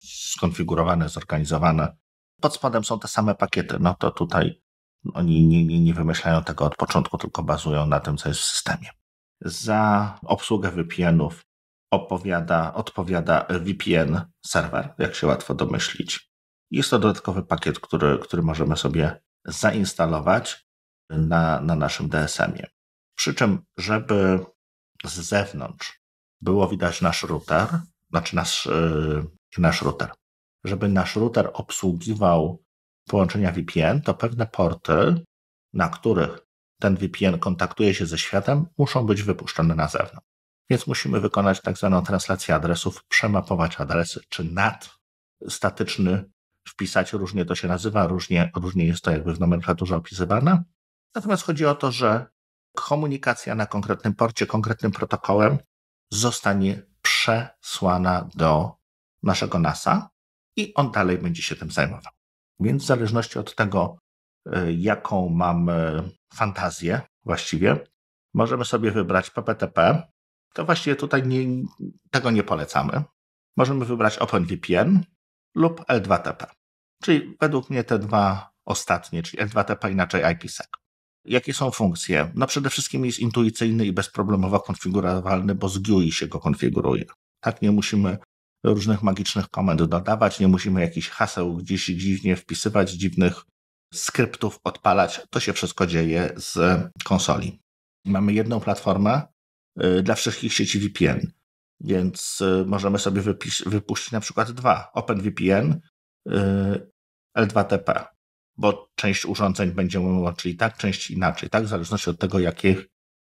Skonfigurowane, zorganizowane. Pod spodem są te same pakiety. No to tutaj oni nie, nie, nie wymyślają tego od początku, tylko bazują na tym, co jest w systemie za obsługę VPN-ów opowiada, odpowiada VPN serwer, jak się łatwo domyślić. Jest to dodatkowy pakiet, który, który możemy sobie zainstalować na, na naszym DSM-ie. Przy czym, żeby z zewnątrz było widać nasz router, znaczy nasz, yy, nasz router, żeby nasz router obsługiwał połączenia VPN, to pewne porty, na których ten VPN kontaktuje się ze światem, muszą być wypuszczone na zewnątrz. Więc musimy wykonać tak zwaną translację adresów, przemapować adresy, czy NAT statyczny wpisać, różnie to się nazywa, różnie, różnie jest to jakby w nomenklaturze opisywane. Natomiast chodzi o to, że komunikacja na konkretnym porcie, konkretnym protokołem zostanie przesłana do naszego NASA i on dalej będzie się tym zajmował. Więc w zależności od tego, E, jaką mam e, fantazję właściwie, możemy sobie wybrać PPTP. To właściwie tutaj nie, tego nie polecamy. Możemy wybrać OpenVPN lub L2TP. Czyli według mnie te dwa ostatnie, czyli L2TP inaczej IPsec. Jakie są funkcje? No przede wszystkim jest intuicyjny i bezproblemowo konfigurowalny, bo z GUI się go konfiguruje. Tak, nie musimy różnych magicznych komend dodawać, nie musimy jakichś haseł gdzieś dziwnie wpisywać, dziwnych skryptów odpalać. To się wszystko dzieje z konsoli. Mamy jedną platformę y, dla wszystkich sieci VPN, więc y, możemy sobie wypuścić na przykład dwa: OpenVPN, y, L2TP, bo część urządzeń będziemy łączyli tak, część inaczej, tak, w zależności od tego, jakich,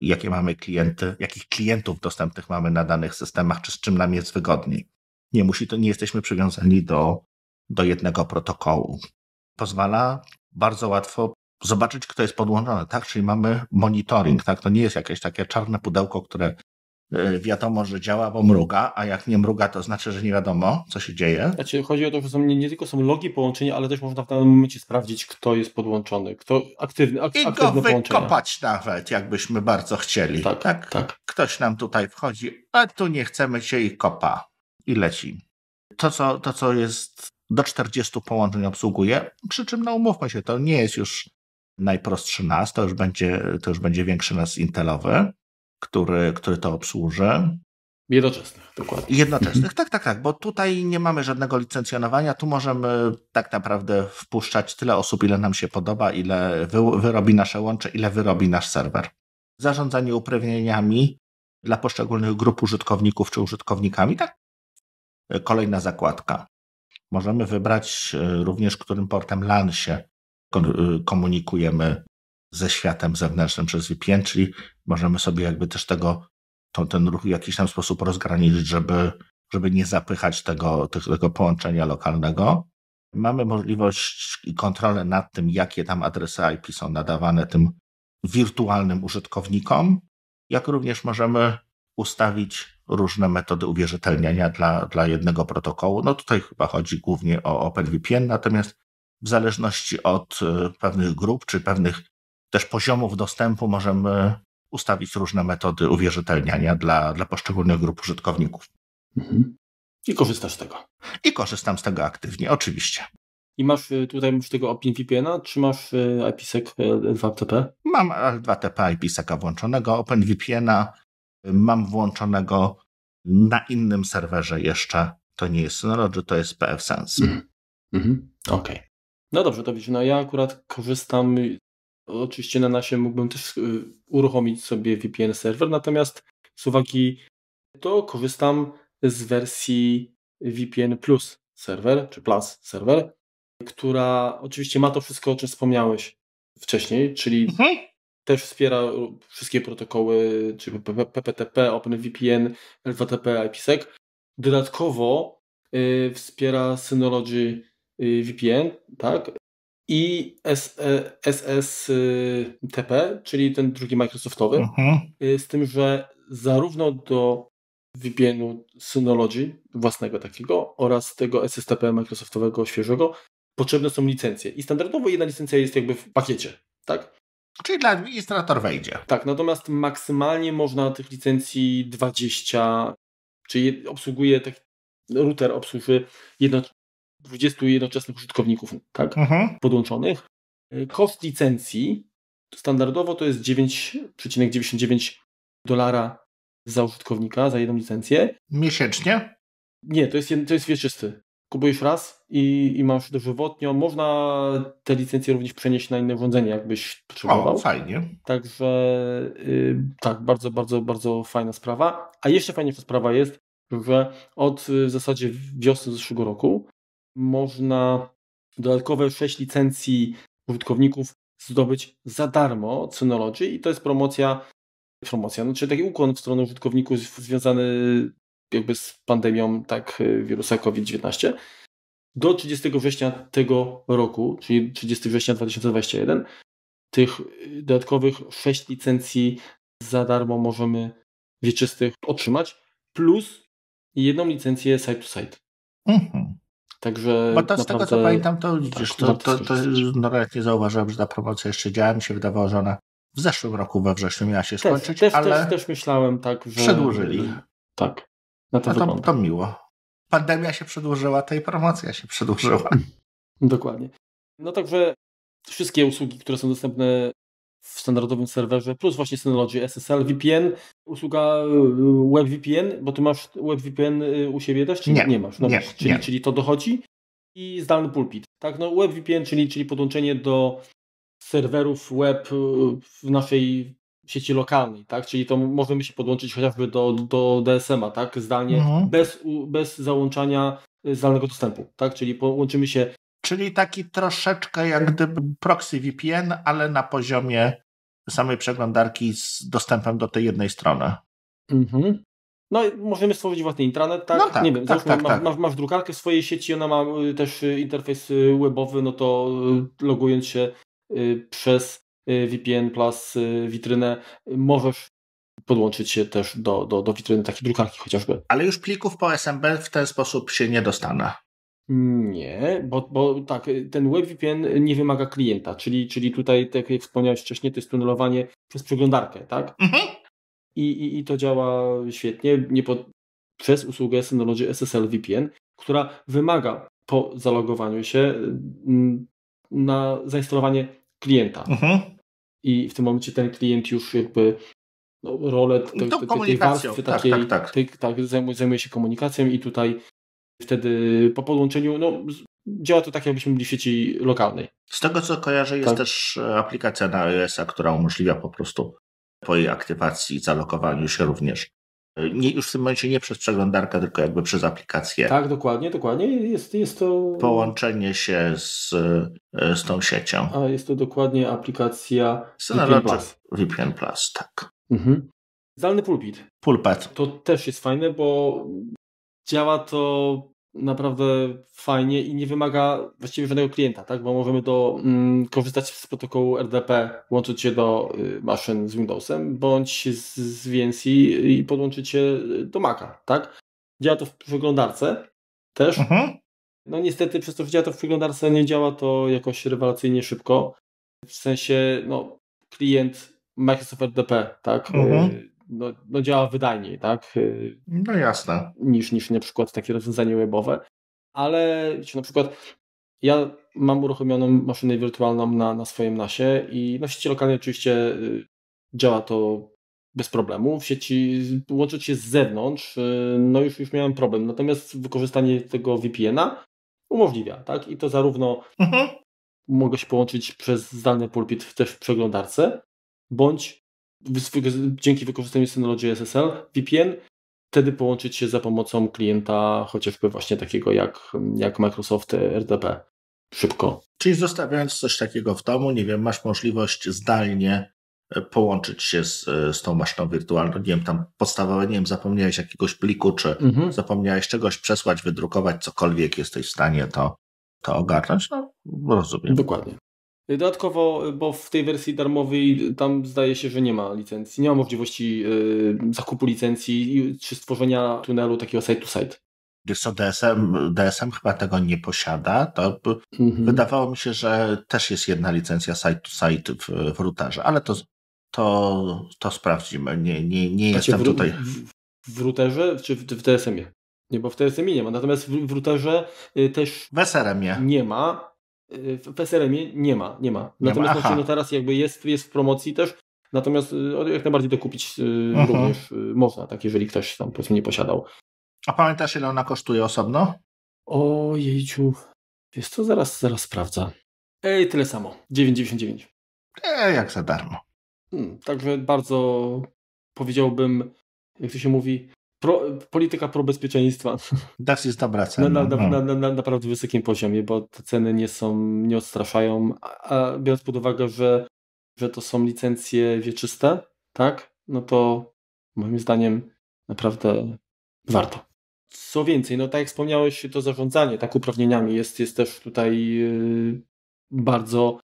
jakie mamy klienty, jakich klientów dostępnych mamy na danych systemach, czy z czym nam jest wygodniej. Nie musi to, nie jesteśmy przywiązani do, do jednego protokołu. Pozwala bardzo łatwo zobaczyć, kto jest podłączony, tak? Czyli mamy monitoring, tak? To nie jest jakieś takie czarne pudełko, które e, wiadomo, że działa, bo mruga, a jak nie mruga, to znaczy, że nie wiadomo, co się dzieje. Znaczy, chodzi o to, że są, nie, nie tylko są logi połączenia, ale też można w danym momencie sprawdzić, kto jest podłączony, kto aktywny, ak, I go wykopać nawet, jakbyśmy bardzo chcieli. Tak, tak, tak. Ktoś nam tutaj wchodzi, a tu nie chcemy się i kopa. I leci. To co, to, co jest do 40 połączeń obsługuje, przy czym no umówmy się, to nie jest już najprostszy NAS, to już będzie, to już będzie większy NAS intelowy, który, który to obsłuży. Jednoczesnych, dokładnie. Jednoczesnych, mhm. tak, tak, tak, bo tutaj nie mamy żadnego licencjonowania, tu możemy tak naprawdę wpuszczać tyle osób, ile nam się podoba, ile wy, wyrobi nasze łącze, ile wyrobi nasz serwer. Zarządzanie uprawnieniami dla poszczególnych grup użytkowników czy użytkownikami, tak? Kolejna zakładka. Możemy wybrać e, również, którym portem LAN się e, komunikujemy ze światem zewnętrznym przez VPN, czyli możemy sobie jakby też tego, to, ten ruch w jakiś tam sposób rozgraniczyć, żeby, żeby nie zapychać tego, tego połączenia lokalnego. Mamy możliwość i kontrolę nad tym, jakie tam adresy IP są nadawane tym wirtualnym użytkownikom, jak również możemy ustawić różne metody uwierzytelniania dla, dla jednego protokołu. No tutaj chyba chodzi głównie o OpenVPN, natomiast w zależności od e, pewnych grup czy pewnych też poziomów dostępu możemy ustawić różne metody uwierzytelniania dla, dla poszczególnych grup użytkowników. Mhm. I korzystasz z tego. I korzystam z tego aktywnie, oczywiście. I masz e, tutaj masz tego OpenVPN-a, czy masz e, IPsec 2TP? Mam L2TP a włączonego, OpenVPN-a, mam włączonego na innym serwerze jeszcze. To nie jest Synology, to jest PF Sense. Mhm. Mhm. Okej. Okay. No dobrze, to widzisz, no ja akurat korzystam, oczywiście na nasie mógłbym też y, uruchomić sobie VPN serwer, natomiast z uwagi to korzystam z wersji VPN Plus serwer, czy Plus serwer, która oczywiście ma to wszystko, o czym wspomniałeś wcześniej, czyli mhm też wspiera y, wszystkie protokoły, czyli PPTP, OpenVPN, tp IPsec. Dodatkowo y, wspiera Synology y, VPN, tak? I SSTP, e, y, czyli ten drugi Microsoftowy, mhm. y, z tym, że zarówno do VPN-u Synology własnego takiego oraz tego SSTP Microsoftowego świeżego potrzebne są licencje. I standardowo jedna licencja jest jakby w pakiecie, tak? Czyli dla administrator wejdzie. Tak, natomiast maksymalnie można tych licencji 20, czyli obsługuje tak, router obsłuży jedno, 20 jednoczesnych użytkowników tak, mhm. podłączonych. Koszt licencji standardowo to jest 9,99 dolara za użytkownika, za jedną licencję. Miesięcznie? Nie, to jest, to jest wieczysty kupujesz raz i, i masz dożywotnią. Można te licencje również przenieść na inne urządzenie, jakbyś potrzebował. O, fajnie. Także y, tak, bardzo, bardzo, bardzo fajna sprawa. A jeszcze fajniejsza sprawa jest, że od y, w zasadzie wiosny zeszłego roku można dodatkowe 6 licencji użytkowników zdobyć za darmo od Synology i to jest promocja promocja, no, czyli taki ukłon w stronę użytkowników związany jakby z pandemią tak y, wirusa COVID-19. Do 30 września tego roku, czyli 30 września 2021, tych y, dodatkowych 6 licencji za darmo możemy wieczystych otrzymać, plus jedną licencję site-to-site. Mhm. Także Bo to z naprawdę... tego co pamiętam, to tak, widzisz, tak, to, to, to, to nie zauważyłem, że ta promocja jeszcze działa. Mi się wydawało, że ona w zeszłym roku we wrześniu miała się skończyć, też, ale... też, też myślałem tak, że... Przedłużyli. Tak to, to miło. Pandemia się przedłużyła, to i promocja się przedłużyła. Dokładnie. No także wszystkie usługi, które są dostępne w standardowym serwerze, plus właśnie Synology SSL, VPN, usługa y, WebVPN, bo ty masz WebVPN y, u siebie też, czy nie, nie masz? No nie, masz. Czyli, nie. czyli to dochodzi i zdalny pulpit. Tak, no WebVPN, czyli, czyli podłączenie do serwerów web y, w naszej sieci lokalnej, tak? Czyli to możemy się podłączyć chociażby do, do DSM-a, tak? Zdalnie, mhm. bez, bez załączania y, zdalnego dostępu, tak? Czyli połączymy się. Czyli taki troszeczkę jak gdyby proxy VPN, ale na poziomie samej przeglądarki z dostępem do tej jednej strony. Mhm. No możemy stworzyć własny intranet, tak? No tak nie wiem, tak, tak, masz, tak. masz, masz drukarkę w swojej sieci, ona ma y, też y, interfejs webowy, no to logując się przez Y, VPN Plus y, witrynę, możesz podłączyć się też do, do, do witryny takiej drukarki chociażby. Ale już plików po SMB w ten sposób się nie dostanę. Nie, bo, bo tak, ten WebVPN nie wymaga klienta, czyli, czyli tutaj, tak jak wspomniałeś wcześniej, to jest tunelowanie przez przeglądarkę, tak? Mhm. I, i, I to działa świetnie nie pod, przez usługę Synology SSL VPN, która wymaga po zalogowaniu się mm, na zainstalowanie klienta. Mhm i w tym momencie ten klient już jakby no, rolę tej, tej warstwy tak, takiej, tak, tak, Tej, tak zajmuje, zajmuje, się komunikacją i tutaj wtedy po podłączeniu no, działa to tak, jakbyśmy byli w sieci lokalnej. Z tego co kojarzę, jest tak. też e, aplikacja na iOS-a, która umożliwia po prostu po jej aktywacji i zalokowaniu się również nie, już w tym momencie nie przez przeglądarkę, tylko jakby przez aplikację. Tak, dokładnie, dokładnie. Jest, jest to. Połączenie się z, z tą siecią. A jest to dokładnie aplikacja VPN Plus. VPN Plus, tak. Mhm. Zdalny pulpit. Pulpet. To też jest fajne, bo działa to naprawdę fajnie i nie wymaga właściwie żadnego klienta, tak? bo możemy do, mm, korzystać z protokołu RDP, łączyć się do y, maszyn z Windowsem, bądź z, z VNC i podłączyć się do Maca. Tak? Działa to w przeglądarce też. Mhm. No niestety przez to, że działa to w przeglądarce, nie działa to jakoś rewelacyjnie szybko. W sensie, no, klient Microsoft RDP, tak? Mhm. Y, no, no działa wydajniej, tak? Y, no jasne. Niż, niż na przykład takie rozwiązanie webowe. Ale czy na przykład ja mam uruchomioną maszynę wirtualną na, na swoim NASie i na sieci lokalnej oczywiście y, działa to bez problemu. W sieci łączyć się z zewnątrz, y, no już, już miałem problem. Natomiast wykorzystanie tego VPN-a umożliwia, tak? I to zarówno mhm. mogę się połączyć przez zdalny pulpit też w przeglądarce, bądź dzięki wykorzystaniu synologii SSL VPN, wtedy połączyć się za pomocą klienta chociażby właśnie takiego jak, jak Microsoft RDP szybko. Czyli zostawiając coś takiego w domu, nie wiem, masz możliwość zdalnie e, połączyć się z, e, z tą maszyną wirtualną, nie wiem, tam podstawowe, nie wiem, zapomniałeś jakiegoś pliku, czy mhm. zapomniałeś czegoś przesłać, wydrukować, cokolwiek jesteś w stanie to, to ogarnąć, no rozumiem. Dokładnie. Dodatkowo, bo w tej wersji darmowej tam zdaje się, że nie ma licencji, nie ma możliwości y, zakupu licencji czy stworzenia tunelu takiego site-to-site. Wiesz co, DSM, DSM chyba tego nie posiada. To mhm. Wydawało mi się, że też jest jedna licencja site-to-site w, w routerze, ale to, to, to sprawdzimy. Nie, nie, nie znaczy jestem w, tutaj... W, w routerze czy w, w DSM-ie? Nie, bo w TSM nie ma. Natomiast w, w routerze y, też. W SRM nie. nie ma. Y, w srm nie ma, nie ma. Nie Natomiast ma, znaczy, no teraz jakby jest, jest w promocji też, natomiast y, jak najbardziej to y, mhm. również można, tak, jeżeli ktoś tam powiedzmy nie posiadał. A pamiętasz ile ona kosztuje osobno? jejciu. jest to zaraz, zaraz sprawdza. Ej, tyle samo, 9,99. Ej, jak za darmo. Hmm, także bardzo powiedziałbym, jak to się mówi, pro, polityka probezpieczeństwa. Das jest dobra cena. Na, no. No. na, na, na, naprawdę wysokim poziomie, bo te ceny nie są, nie odstraszają, a, biorąc pod uwagę, że, że to są licencje wieczyste, tak, no to moim zdaniem naprawdę warto. Co więcej, no tak jak wspomniałeś, to zarządzanie tak uprawnieniami jest, jest też tutaj y, bardzo,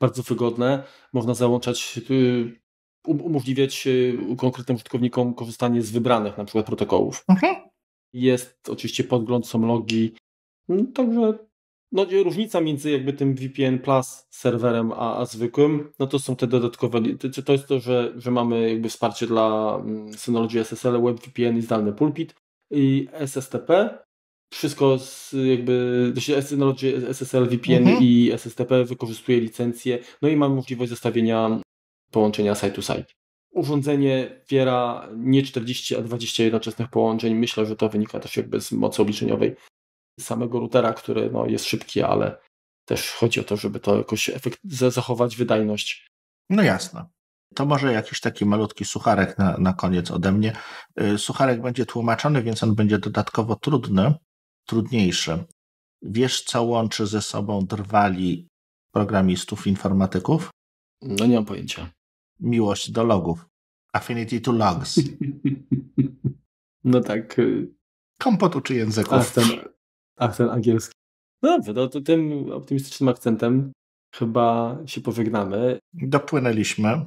bardzo wygodne. Można załączać y, Um- umożliwiać y, konkretnym użytkownikom korzystanie z wybranych na przykład protokołów. Okay. Jest oczywiście podgląd, są logi, mm, także no, różnica między jakby tym VPN Plus serwerem a, a zwykłym, no to są te dodatkowe, to, to jest to, że, że mamy jakby wsparcie dla mm, Synology SSL, WebVPN i zdalny pulpit i SSTP, wszystko z jakby Synology SSL VPN mhm. i SSTP wykorzystuje licencję, no i mamy możliwość zestawienia połączenia site to site. Urządzenie wiera nie 40, a 20 jednoczesnych połączeń. Myślę, że to wynika też jakby z mocy obliczeniowej samego routera, który no, jest szybki, ale też chodzi o to, żeby to jakoś efekt, zachować wydajność. No jasne. To może jakiś taki malutki sucharek na, na koniec ode mnie. Y, sucharek będzie tłumaczony, więc on będzie dodatkowo trudny, trudniejszy. Wiesz, co łączy ze sobą drwali programistów, informatyków? No nie mam pojęcia miłość do logów. Affinity to logs. No tak. Y, Kompot uczy języków. Akcent, akcent angielski. No dobrze, no to tym optymistycznym akcentem chyba się powygnamy. Dopłynęliśmy.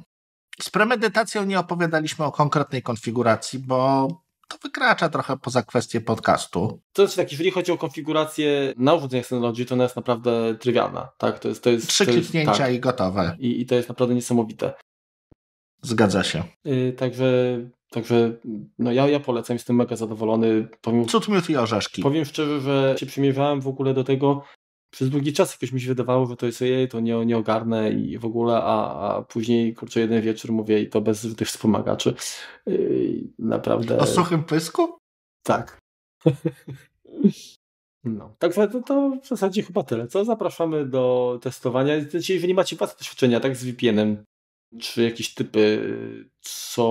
Z premedytacją nie opowiadaliśmy o konkretnej konfiguracji, bo to wykracza trochę poza kwestię podcastu. To jest znaczy tak, jeżeli chodzi o konfigurację na urządzeniach Synology, to ona jest naprawdę trywialna. Tak? To jest, to jest, Trzy kliknięcia tak. i gotowe. I, I to jest naprawdę niesamowite. Zgadza się. Yy, także Także no ja, ja polecam, jestem mega zadowolony. Powiem, Co tu miód i orzeszki? Powiem szczerze, że się przymierzałem w ogóle do tego przez długi czas, jakoś mi się wydawało, że to jest jej, to nie, nie ogarnę i w ogóle, a, a później kurczę jeden wieczór mówię i to bez tych wspomagaczy. Yy, naprawdę. O suchym pysku? Tak. No, także to, to, w zasadzie chyba tyle. Co zapraszamy do testowania. Jeżeli nie macie was doświadczenia, tak z VPN-em, czy jakieś typy, co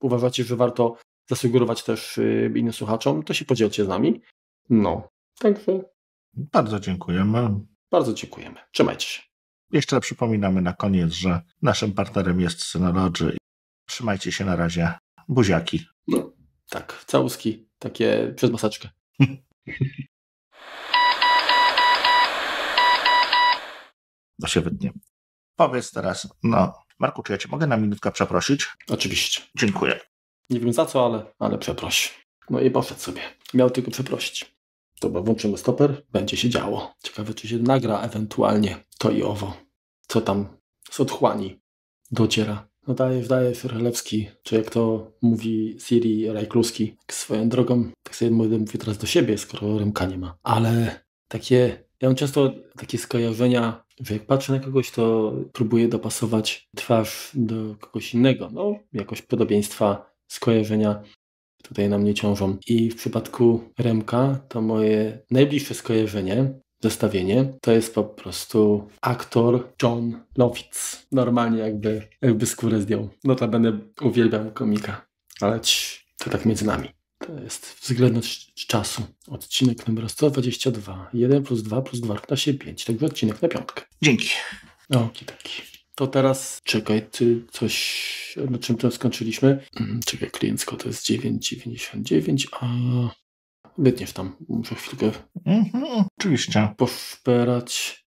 uważacie, że warto zasugerować też y, innym słuchaczom, to się podzielcie z nami. No, także. Bardzo dziękujemy. Bardzo dziękujemy. Trzymajcie się. Jeszcze przypominamy na koniec, że naszym partnerem jest Synology. Trzymajcie się na razie. Buziaki. No, tak, całuski, takie przez maseczkę. Do się wytnie powiedz teraz, no, Marku, czy ja cię mogę na minutkę przeprosić? Oczywiście. Dziękuję. Nie wiem za co, ale, ale przeproś. No i poszedł sobie. Miał tylko przeprosić. Dobra, włączymy stoper, będzie się działo. Ciekawe, czy się nagra ewentualnie to i owo. Co tam z odchłani dociera. No daje, daje Syrchelewski, czy jak to mówi Siri Rajkluski, tak swoją drogą, tak sobie mówię teraz do siebie, skoro Rymka nie ma. Ale takie ja mam często takie skojarzenia, że jak patrzę na kogoś, to próbuję dopasować twarz do kogoś innego. No, jakoś podobieństwa, skojarzenia tutaj na mnie ciążą. I w przypadku Remka to moje najbliższe skojarzenie, zestawienie, to jest po prostu aktor John Lovitz. Normalnie jakby, jakby skórę zdjął. No to będę uwielbiam komika, ale cii, to tak między nami. To jest względność czasu. Odcinek numer 122. 1 plus 2 plus 2 równa się 5. Także odcinek na piątkę. Dzięki. Oki taki. To teraz czekaj, ty coś, na czym tam skończyliśmy? Mm, czekaj, kliencko to jest 9,99, a Wytniesz tam, muszę chwilkę. Mhm, oczywiście. Poszperać.